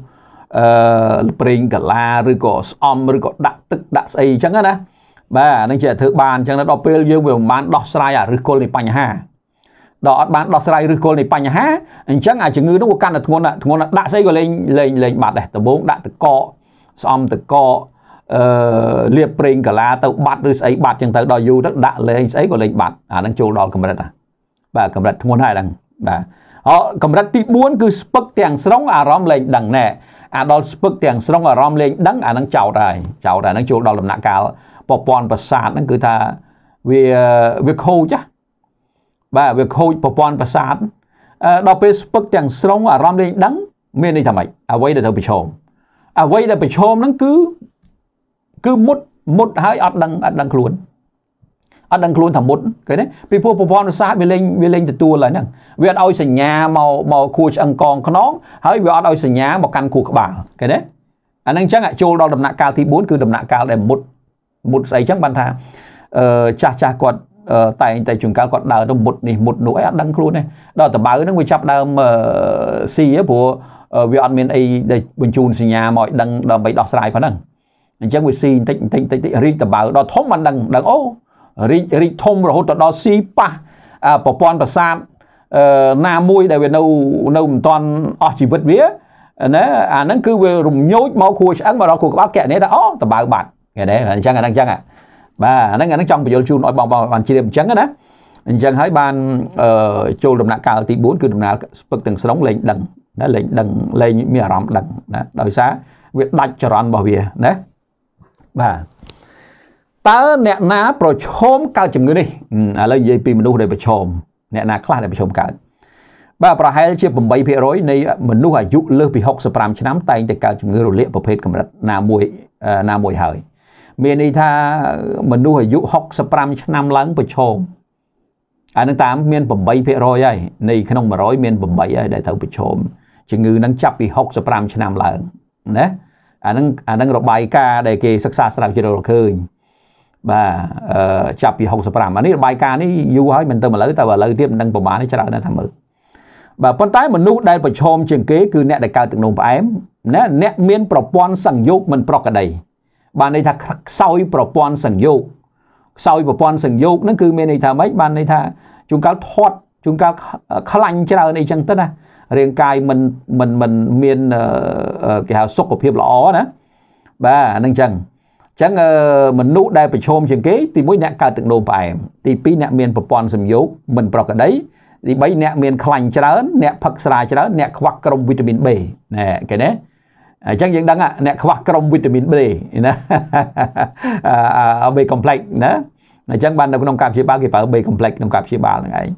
អឺប្រេងកាឡាឬក៏ស្អំឬក៏ដាក់ទឹកដាក់ស្អីអញ្ចឹងណាបាទអានឹងជាធ្វើបានអញ្ចឹងដល់ពេលយើងវាមិនបានដោះស្រាយអាឫសគល់នៃបញ្ហាដល់អត់បានដោះស្រាយឫសគល់នៃបញ្ហាអញ្ចឹងអាជំងឺនោះវាកាន់តែធ្ងន់ធ្ងន់ដាក់ស្អីក៏លេងលេងលេងបាត់ដែរដំបងដាក់តកស្អំតកអឺលៀបប្រេងកាឡាទៅបាត់ឬស្អីបាត់ចឹងទៅដល់យូរទៅដាក់លេងស្អីក៏លេងបាត់អានឹងចូលដល់កម្រិតណាបាទកម្រិតធ្ងន់ហើយហ្នឹងបាទអកម្រិតទី4គឺស្ពឹកទាំងស្រុងអារម្មណ៍លែងដឹងណែអាដល់ស្ពឹកទាំងស្រុងអារម្មណ៍លែងដឹងអានឹងចោតហើយចោតអានឹងចូលដល់ដំណាក់កាលប្រព័ន្ធប្រសាទហ្នឹងគឺថាវាវាខូចណាបាទវាខូចប្រព័ន្ធប្រសាទដល់ពេលស្ពឹកទាំងស្រុងអារម្មណ៍លេងដឹង មានន័យថាម៉េចអ្វីដែលត្រូវប្រឈមអ្វីដែលប្រឈមហ្នឹងគឺគឺមុតមុតហើយអត់ដឹងអត់ដឹងខ្លួនអត់ដឹងខ្លួនថាមុតឃើញទេពីព្រោះប្រព័ន្ធប្រសាទវាលេងវាលេងទទួលហើយហ្នឹងវាអត់ឲ្យសញ្ញាមកមកខួរឆ្អឹងកងខ្នង ហើយវាអត់ឲ្យសញ្ញាមកកាន់ខួរក្បាលឃើញទេអានឹងអញ្ចឹងចូលដល់ដំណាក់កាលទី4គឺដំណាក់កាលដែលមុតមុតស្អីចឹងបានថាអឺចាស់ចាស់គាត់តែងតែជួនកាលគាត់ដើរទៅមុតនេះមុតនោះអីអត់ដឹងខ្លួនទេដល់តបៅហ្នឹងវាចាប់ដើមស៊ីព្រោះវាអត់មានអីដែលបញ្ជូនសញ្ញាមកឲ្យដឹងដើម្បីដោះស្រាយប៉ុណ្ណឹងអញ្ចឹងវាស៊ីបន្តិចបន្តិចបន្តិចរីកតបៅដល់ធំបានដឹងដឹងអូរីករីកធំរហូតដល់ស៊ីប៉ះប្រព័ន្ធប្រសាទណាមួយដែលវានៅនៅមិនទាន់អស់ជីវិតវាណាអាហ្នឹងគឺវារំញោចមកខួរឆ្អឹងមកដល់ខួរក្បាលកែនេះថាអូតបៅបាត់គេដែរអញ្ចឹងអាហ្នឹងអញ្ចឹងបាទអាហ្នឹងអាហ្នឹងចង់បញ្យល់ជូនឲ្យបងបងបានជ្រាបអញ្ចឹងណាអញ្ចឹងហើយបានចូលដំណាក់កាលទី4គឺដំណាក់ស្ពឹកទាំងស្រុងលែងដឹងណាលែងដឹងលែងមានអារម្មណ៍ដឹងណាដោយសារវាដាច់ចរន្តរបស់វាណាបាទតើអ្នកណាប្រឈមកើតជំងឺនេះឥឡូវនិយាយពីមនុស្សដែលប្រឈមអ្នកណាខ្លះដែលប្រឈមកើតបាទប្រហែលជា8%នៃមនុស្សអាយុលើសពី65ឆ្នាំតែងតែកើតជំងឺរលាកប្រភេទកម្រិតណាមួយណាមួយហើយមានន័យថាមនុស្សអាយុ65ឆ្នាំឡើងប្រឈមអានឹងតាមមាន8%ហើយនៃក្នុង100មាន8ហើយដែលត្រូវប្រឈមជំងឺនឹងចាប់ពី65ឆ្នាំឡើងណាអានឹងអានឹងរបាយការណ៍ដែលគេសិក្សាស្រាវជ្រាវឃើញបាទចាប់ពី65អានេះរបាយការណ៍នេះយូរហើយមិនទៅឥឡូវតែឥឡូវទៀតមិនដឹងប្រមាណទេច្រើនណាស់ថាមើលបាទប៉ុន្តែមនុស្សដែលប្រឈមជាងគេគឺអ្នកដែលកើតទឹកនោមផ្អែមណាអ្នកមានប្រព័ន្ធសង្យោគមិនប្រក្រតីបានន័យថាខ្សោយប្រព័ន្ធសង្យោគខ្សោយប្រព័ន្ធសង្យោគហ្នឹងគឺមានន័យថាម៉េចបានន័យថាជួនកាលធាត់ជួនកាលខ្លាញ់ច្រើនអីចឹងទៅណារាងកាយមិនមិនមិនមានគេហៅសុខភាពល្អណាបាទអានឹងចឹងចឹងមនុស្សដែលប្រឈមជាងគេ ទី1អ្នកកើតទឹកនោមផ្អែមទី2អ្នកមានប្រព័ន្ធសំយោគមិនប្រក្រតីទី3អ្នកមានខ្លាញ់ច្រើនអ្នកផឹកស្រាច្រើនអ្នកខ្វះក្រុមវីតាមីន B ណែគេណាអញ្ចឹងយើងដឹងអ្នកខ្វះក្រុមវីតាមីន B ណា B complex ណាអញ្ចឹងបាននៅក្នុងការព្យាបាលគេប្រើ B complex ក្នុងការព្យាបាលហ្នឹងឯង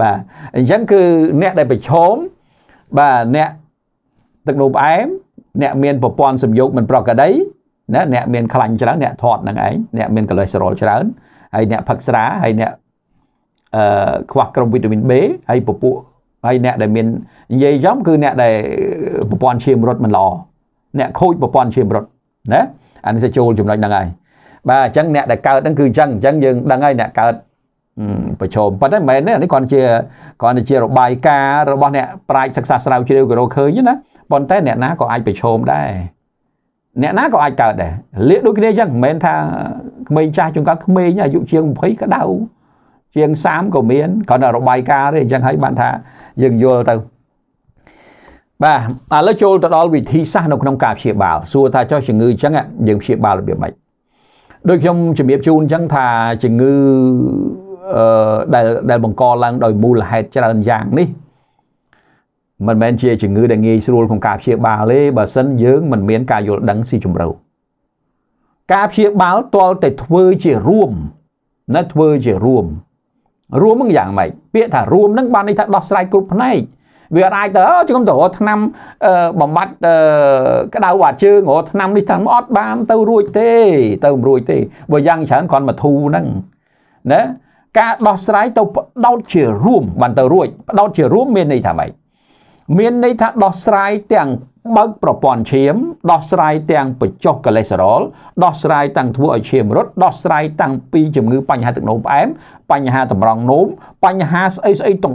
បាទអញ្ចឹងគឺអ្នកដែលប្រឈមបាទអ្នកទឹកនោមផ្អែមអ្នកមានប្រព័ន្ធសំយោគមិនប្រក្រតីណាអ្នកមានខ្លាញ់ច្រើនអ្នកធាត់ហ្នឹងឯងអ្នកមានកូលេស្តេរ៉ុលច្រើនហើយអ្នកផឹកស្រាហើយអ្នកអឺខ្វះក្រុមវីតាមីន B ហើយពពួកហើយអ្នកដែលមាននិយាយចំគឺអ្នកដែលប្រព័ន្ធឈាមរត់មិនល្អអ្នកខូចប្រព័ន្ធជាមរត់ណាអានេះទៅចូលចំណុចហ្នឹងហើយបាទអញ្ចឹងអ្នកដែលកើតហ្នឹងគឺអញ្ចឹងអញ្ចឹងយើងដឹងហើយអ្នកកើតប្រជុំប៉ុន្តែមិនមែនទេនេះគ្រាន់ជាគ្រាន់តែជារបាយការណ៍របស់អ្នកប្រាជ្ញសិក្សាស្រាវជ្រាវក៏រកឃើញណាប៉ុន្តែអ្នកណាក៏អាចប្រជុំដែរអ្នកណាក៏អាចកើតដែរលាកដូចគ្នាអញ្ចឹងមិនមែនថាក្មេងចាស់ជួនកាលក្មេងអាយុជាង20ក៏ដៅជាង30ក៏មានគ្រាន់តែរបាយការណ៍ទេអញ្ចឹងហើយបានថា យើងយល់ទៅបាទឥឡូវចូលទៅដល់វិធីសាស្ត្រនៅក្នុងការព្យាបាលសួរថាចុះជំងឺអញ្ចឹងយើងព្យាបាលរបៀបម៉េចដូចខ្ញុំជំរាបជូនអញ្ចឹងថាជំងឺអឺដែលដែលបង្កឡើងដោយមូលហេតុច្រើនយ៉ាងនេះមិនមែនជាជំងឺដែលងាយស្រួលក្នុងការព្យាបាលទេបើសិនយើងមិនមានការយល់ដឹងស៊ីជម្រៅការព្យាបាលទាល់តែធ្វើជារួមណាធ្វើជារួមរួមហ្នឹងយ៉ាងម៉េចពាក្យថារួមហ្នឹងបានន័យថាដោះស្រាយគ្រប់ផ្នែកវាអាចទៅខ្ញុំទៅរកឆ្នាំបំបត្តិក្តៅបាត់ជើងរកឆ្នាំនេះឆ្នាំអត់បានទៅរួចទេទៅមិនរួចទេបើយ៉ាងច្រើនគ្រាន់មកធូរហ្នឹងណាការដោះស្រាយទៅផ្ដោតជារួមបានទៅរួចផ្ដោតជារួមមានន័យថាម៉េចមានន័យថាដោះស្រាយទាំងបើកប្រព័ន្ធឈាមដោះស្រាយទាំងបញ្ចុះកូលេស្តេរ៉ុលដោះស្រាយទាំងធ្វើឲ្យឈាម រត់ដោះស្រាយទាំងពីជំងឺ បញ្ហាទឹកនោមផ្អែមបញ្ហាតម្រង់នោមបញ្ហាស្អីស្អីទាំង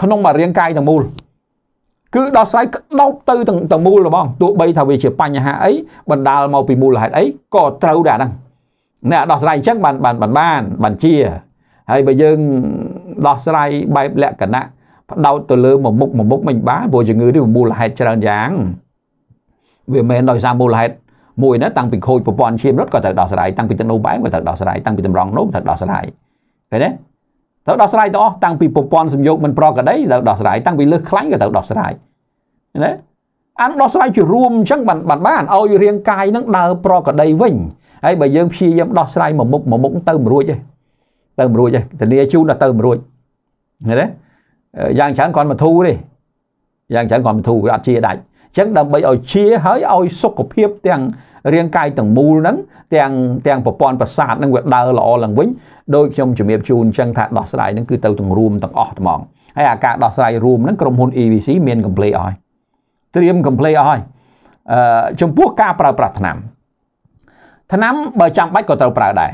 ក្នុងមួយរាងកាយទាំងមូលគឺដោះស្រាយដោបទៅទាំងទាំងមូលហ្មងទោះបីថាវាជាបញ្ហាអីបណ្ដាលមកពីមូលហេតុអីក៏ត្រូវដែរហ្នឹងអ្នកដោះស្រាយអញ្ចឹងបានបានបានបានបានជាហើយបើយើងដោះស្រាយបែបលក្ខណៈផ្ដោតទៅលើមួយមុខមួយមុខមិនបានព្រោះជំងឺនេះមូលហេតុច្រើនយ៉ាង វាមិនមែនដោយសារមូលហេតុមួយណាតាំងពីខូចប្រព័ន្ធឈាមរត់ក៏ត្រូវដោះស្រាយតាំងពីទឹកនោមផ្អែមក៏ត្រូវដោះស្រាយតាំងពីតម្រងនោមត្រូវដោះស្រាយឃើញទេត្រូវដោះស្រាយទាំងអស់តាំងពីប្រព័ន្ធសម្យោគមិនប្រក្រតីត្រូវដោះស្រាយតាំងពីលើសខ្លាញ់ក៏ត្រូវដោះស្រាយណាអានដោះស្រាយជារួមអញ្ចឹងបានបានបានឲ្យរាងកាយនឹងដើរប្រក្រតីវិញហើយបើយើងព្យាយាមដោះស្រាយមួយមុខមួយមុខទៅមិនរួចទេទៅមិនរួចទេធានាជូនទៅមិនរួចណាយ៉ាងច្រើនគាត់មកធូរទេយ៉ាងច្រើនគាត់មកធូរវាអត់ជាដាច់អញ្ចឹងដើម្បីឲ្យជាហើយឲ្យសុខភាពទាំងរាងកាយទាំងមូលហ្នឹងទាំងទាំងប្រព័ន្ធប្រសាទហ្នឹងវាដើរល្អឡើងវិញដោយខ្ញុំជំរាបជូនអញ្ចឹងថាដោះស្រាយហ្នឹងគឺទៅទាំងរួមទាំងអស់ថ្មងហើយអាការដោះស្រាយរួមហ្នឹងក្រុមហ៊ុន EVC មាន complaint អស់ហើយត្រៀម complaint អស់ហើយអឺចំពោះការប្រើប្រាស់ថ្នាំថ្នាំបើចាំបាច់ក៏ត្រូវប្រើដែរ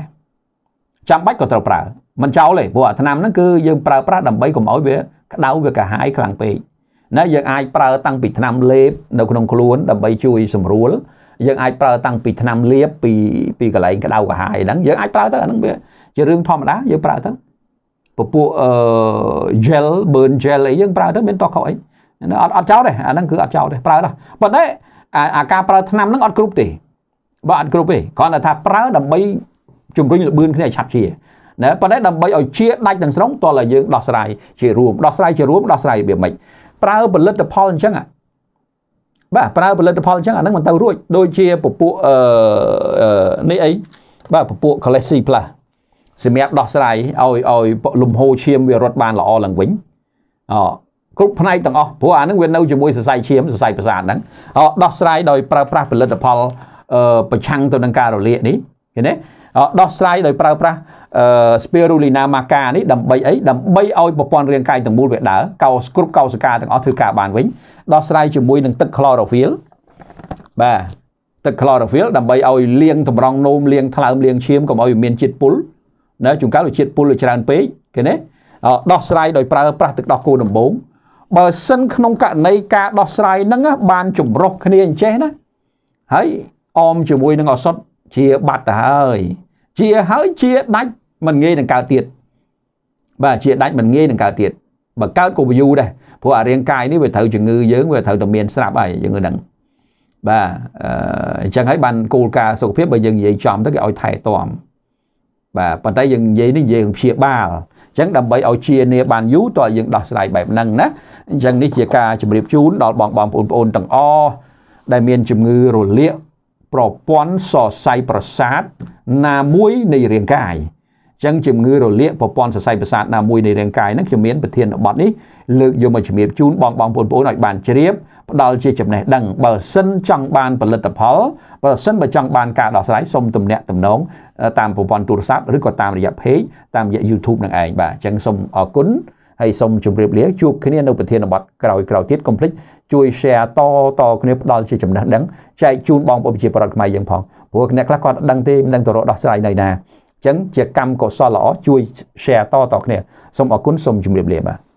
ចាំបាច់ក៏ត្រូវប្រើមិនចោលទេព្រោះអាថ្នាំហ្នឹងគឺយើងប្រើប្រាស់ដើម្បីកុំឲ្យវាក្តៅវាកាហាយខ្លាំងពេកណាយើងអាចប្រើ តាំងពីថ្នាំលេបនៅក្នុងខ្លួន ដើម្បីជួយសម្រួលយើងអាចប្រើតាំងពីឆ្នាំលៀបពីពីកន្លែងក្តៅក្រហាយហ្នឹងយើងអាចប្រើទៅអាហ្នឹងវាជារឿងធម្មតាយើងប្រើទៅពពួកអឺ gel burn gel អីយើងប្រើទៅមានតោះខុសអីអត់អត់ចោលទេអាហ្នឹងគឺអត់ចោលទេប្រើដល់ប៉ុន្តែអាការប្រើឆ្នាំហ្នឹងអត់គ្រប់ទេបើអត់គ្រប់ទេគ្រាន់តែថាប្រើដើម្បីជំរុញលបឿនគ្នាឲ្យឆាប់ជាណាប៉ុន្តែដើម្បីឲ្យជា ដាច់ទាំងស្រុងតើយើងដោះស្រាយជារួមដោះស្រាយជារួមដោះស្រាយរបៀបម៉េចប្រើផលិតផលអញ្ចឹងបាទប្រើផលិតផលអញ្ចឹងអាហ្នឹងមិនទៅរួចដូចជាពពួកអឺនេះអីបាទពពួក Classy Plus សម្រាប់ដោះស្រាយឲ្យឲ្យ លំហូរឈាមវារត់បានល្អឡើងវិញអគ្រប់ផ្នែកទាំងអស់ព្រោះអាហ្នឹងវានៅជាមួយសរសៃឈាមសរសៃប្រសាទហ្នឹងអដោះស្រាយដោយប្រើប្រាស់ផលិតផល ប្រឆាំងទៅនឹងការរលាកនេះឃើញទេដោះស្រាយដោយប្រើប្រាស់ spirulina maca នេះដើម្បីអីដើម្បីឲ្យប្រព័ន្ធរាងកាយទាំងមូលវាដើរកោសគ្រប់កោសិកាទាំងអស់ធ្វើការបានវិញដោះស្រាយជាមួយនឹងទឹក chlorophyll បាទទឹក chlorophyll ដើម្បីឲ្យលាងតម្រង់នោមលាងថ្លើមលាងឈាមកុំឲ្យវាមានជាតិពុលណាជួនកាលវាជាតិពុលវាច្រើនពេកឃើញទេដោះស្រាយដោយប្រើប្រាស់ទឹកដោះគោដំបងបើសិនក្នុងករណីការដោះស្រាយហ្នឹងបានជំរុះគ្នាអញ្ចេះណាហើយអមជាមួយនឹងអសត់ជាបាត់ទៅហើយជាហើយជាដាច់មិនងាយនឹងកើតទៀតបាទជាដាច់មិនងាយនឹងកើតទៀតបើកើតក៏វាយូរដែរព្រោះអារាងកាយនេះវាត្រូវជំងឺយើងវាត្រូវតែមានស្រាប់ហើយយើងនឹងបាទអញ្ចឹងហើយបានគោលការណ៍សុខភាពបើយើងនិយាយចំទៅគេឲ្យថែទាំបាទប៉ុន្តែយើងនិយាយនេះនិយាយរឿងព្យាបាលអញ្ចឹងដើម្បីឲ្យជានីបានយូរតើយើងដោះស្រាយបែបហ្នឹងណាអញ្ចឹងនេះជាការជម្រាបជូនដល់បងបងប្អូនៗទាំងអដែលមានជំងឺរលាកប្រព័ន្ធសរសៃប្រសាទណាមួយនៃរាងកាយចឹងជំងឺរលាកប្រព័ន្ធសរសៃប្រសាទណាមួយនៃរាងកាយហ្នឹងខ្ញុំមានប្រធានបទនេះលើកយកមកជំរាបជូនបងបងប្អូនៗឲ្យបានជ្រាបផ្ដល់ជាចំណេះដឹងបើសិនចង់បានផលិតផលបើសិនបើចង់បានការដោះស្រាយសូមទំនាក់ទំនងតាមប្រព័ន្ធទូរស័ព្ទឬក៏តាមរយៈ page តាមរយៈ YouTube នឹងឯងបាទចឹងសូមអរគុណហើយសូមជម្រាបលាជួបគ្នានៅប្រធានបទក្រោយៗទៀតកុំភ្លេចជួយ share តតគ្នាផ្ដល់ជាចំណេះដឹងចែកជូនបងប្អូនប្រជាពលរដ្ឋខ្មែរយើងផងព្រោះអ្នកខ្លះគាត់ដឹងទេមិនដឹងទៅរកដោះស្រាយនៅណាអញ្ចឹងជាកម្មកុសលល្អជួយ share តតគ្នាសូមអរគុណសូមជម្រាបលាបាទ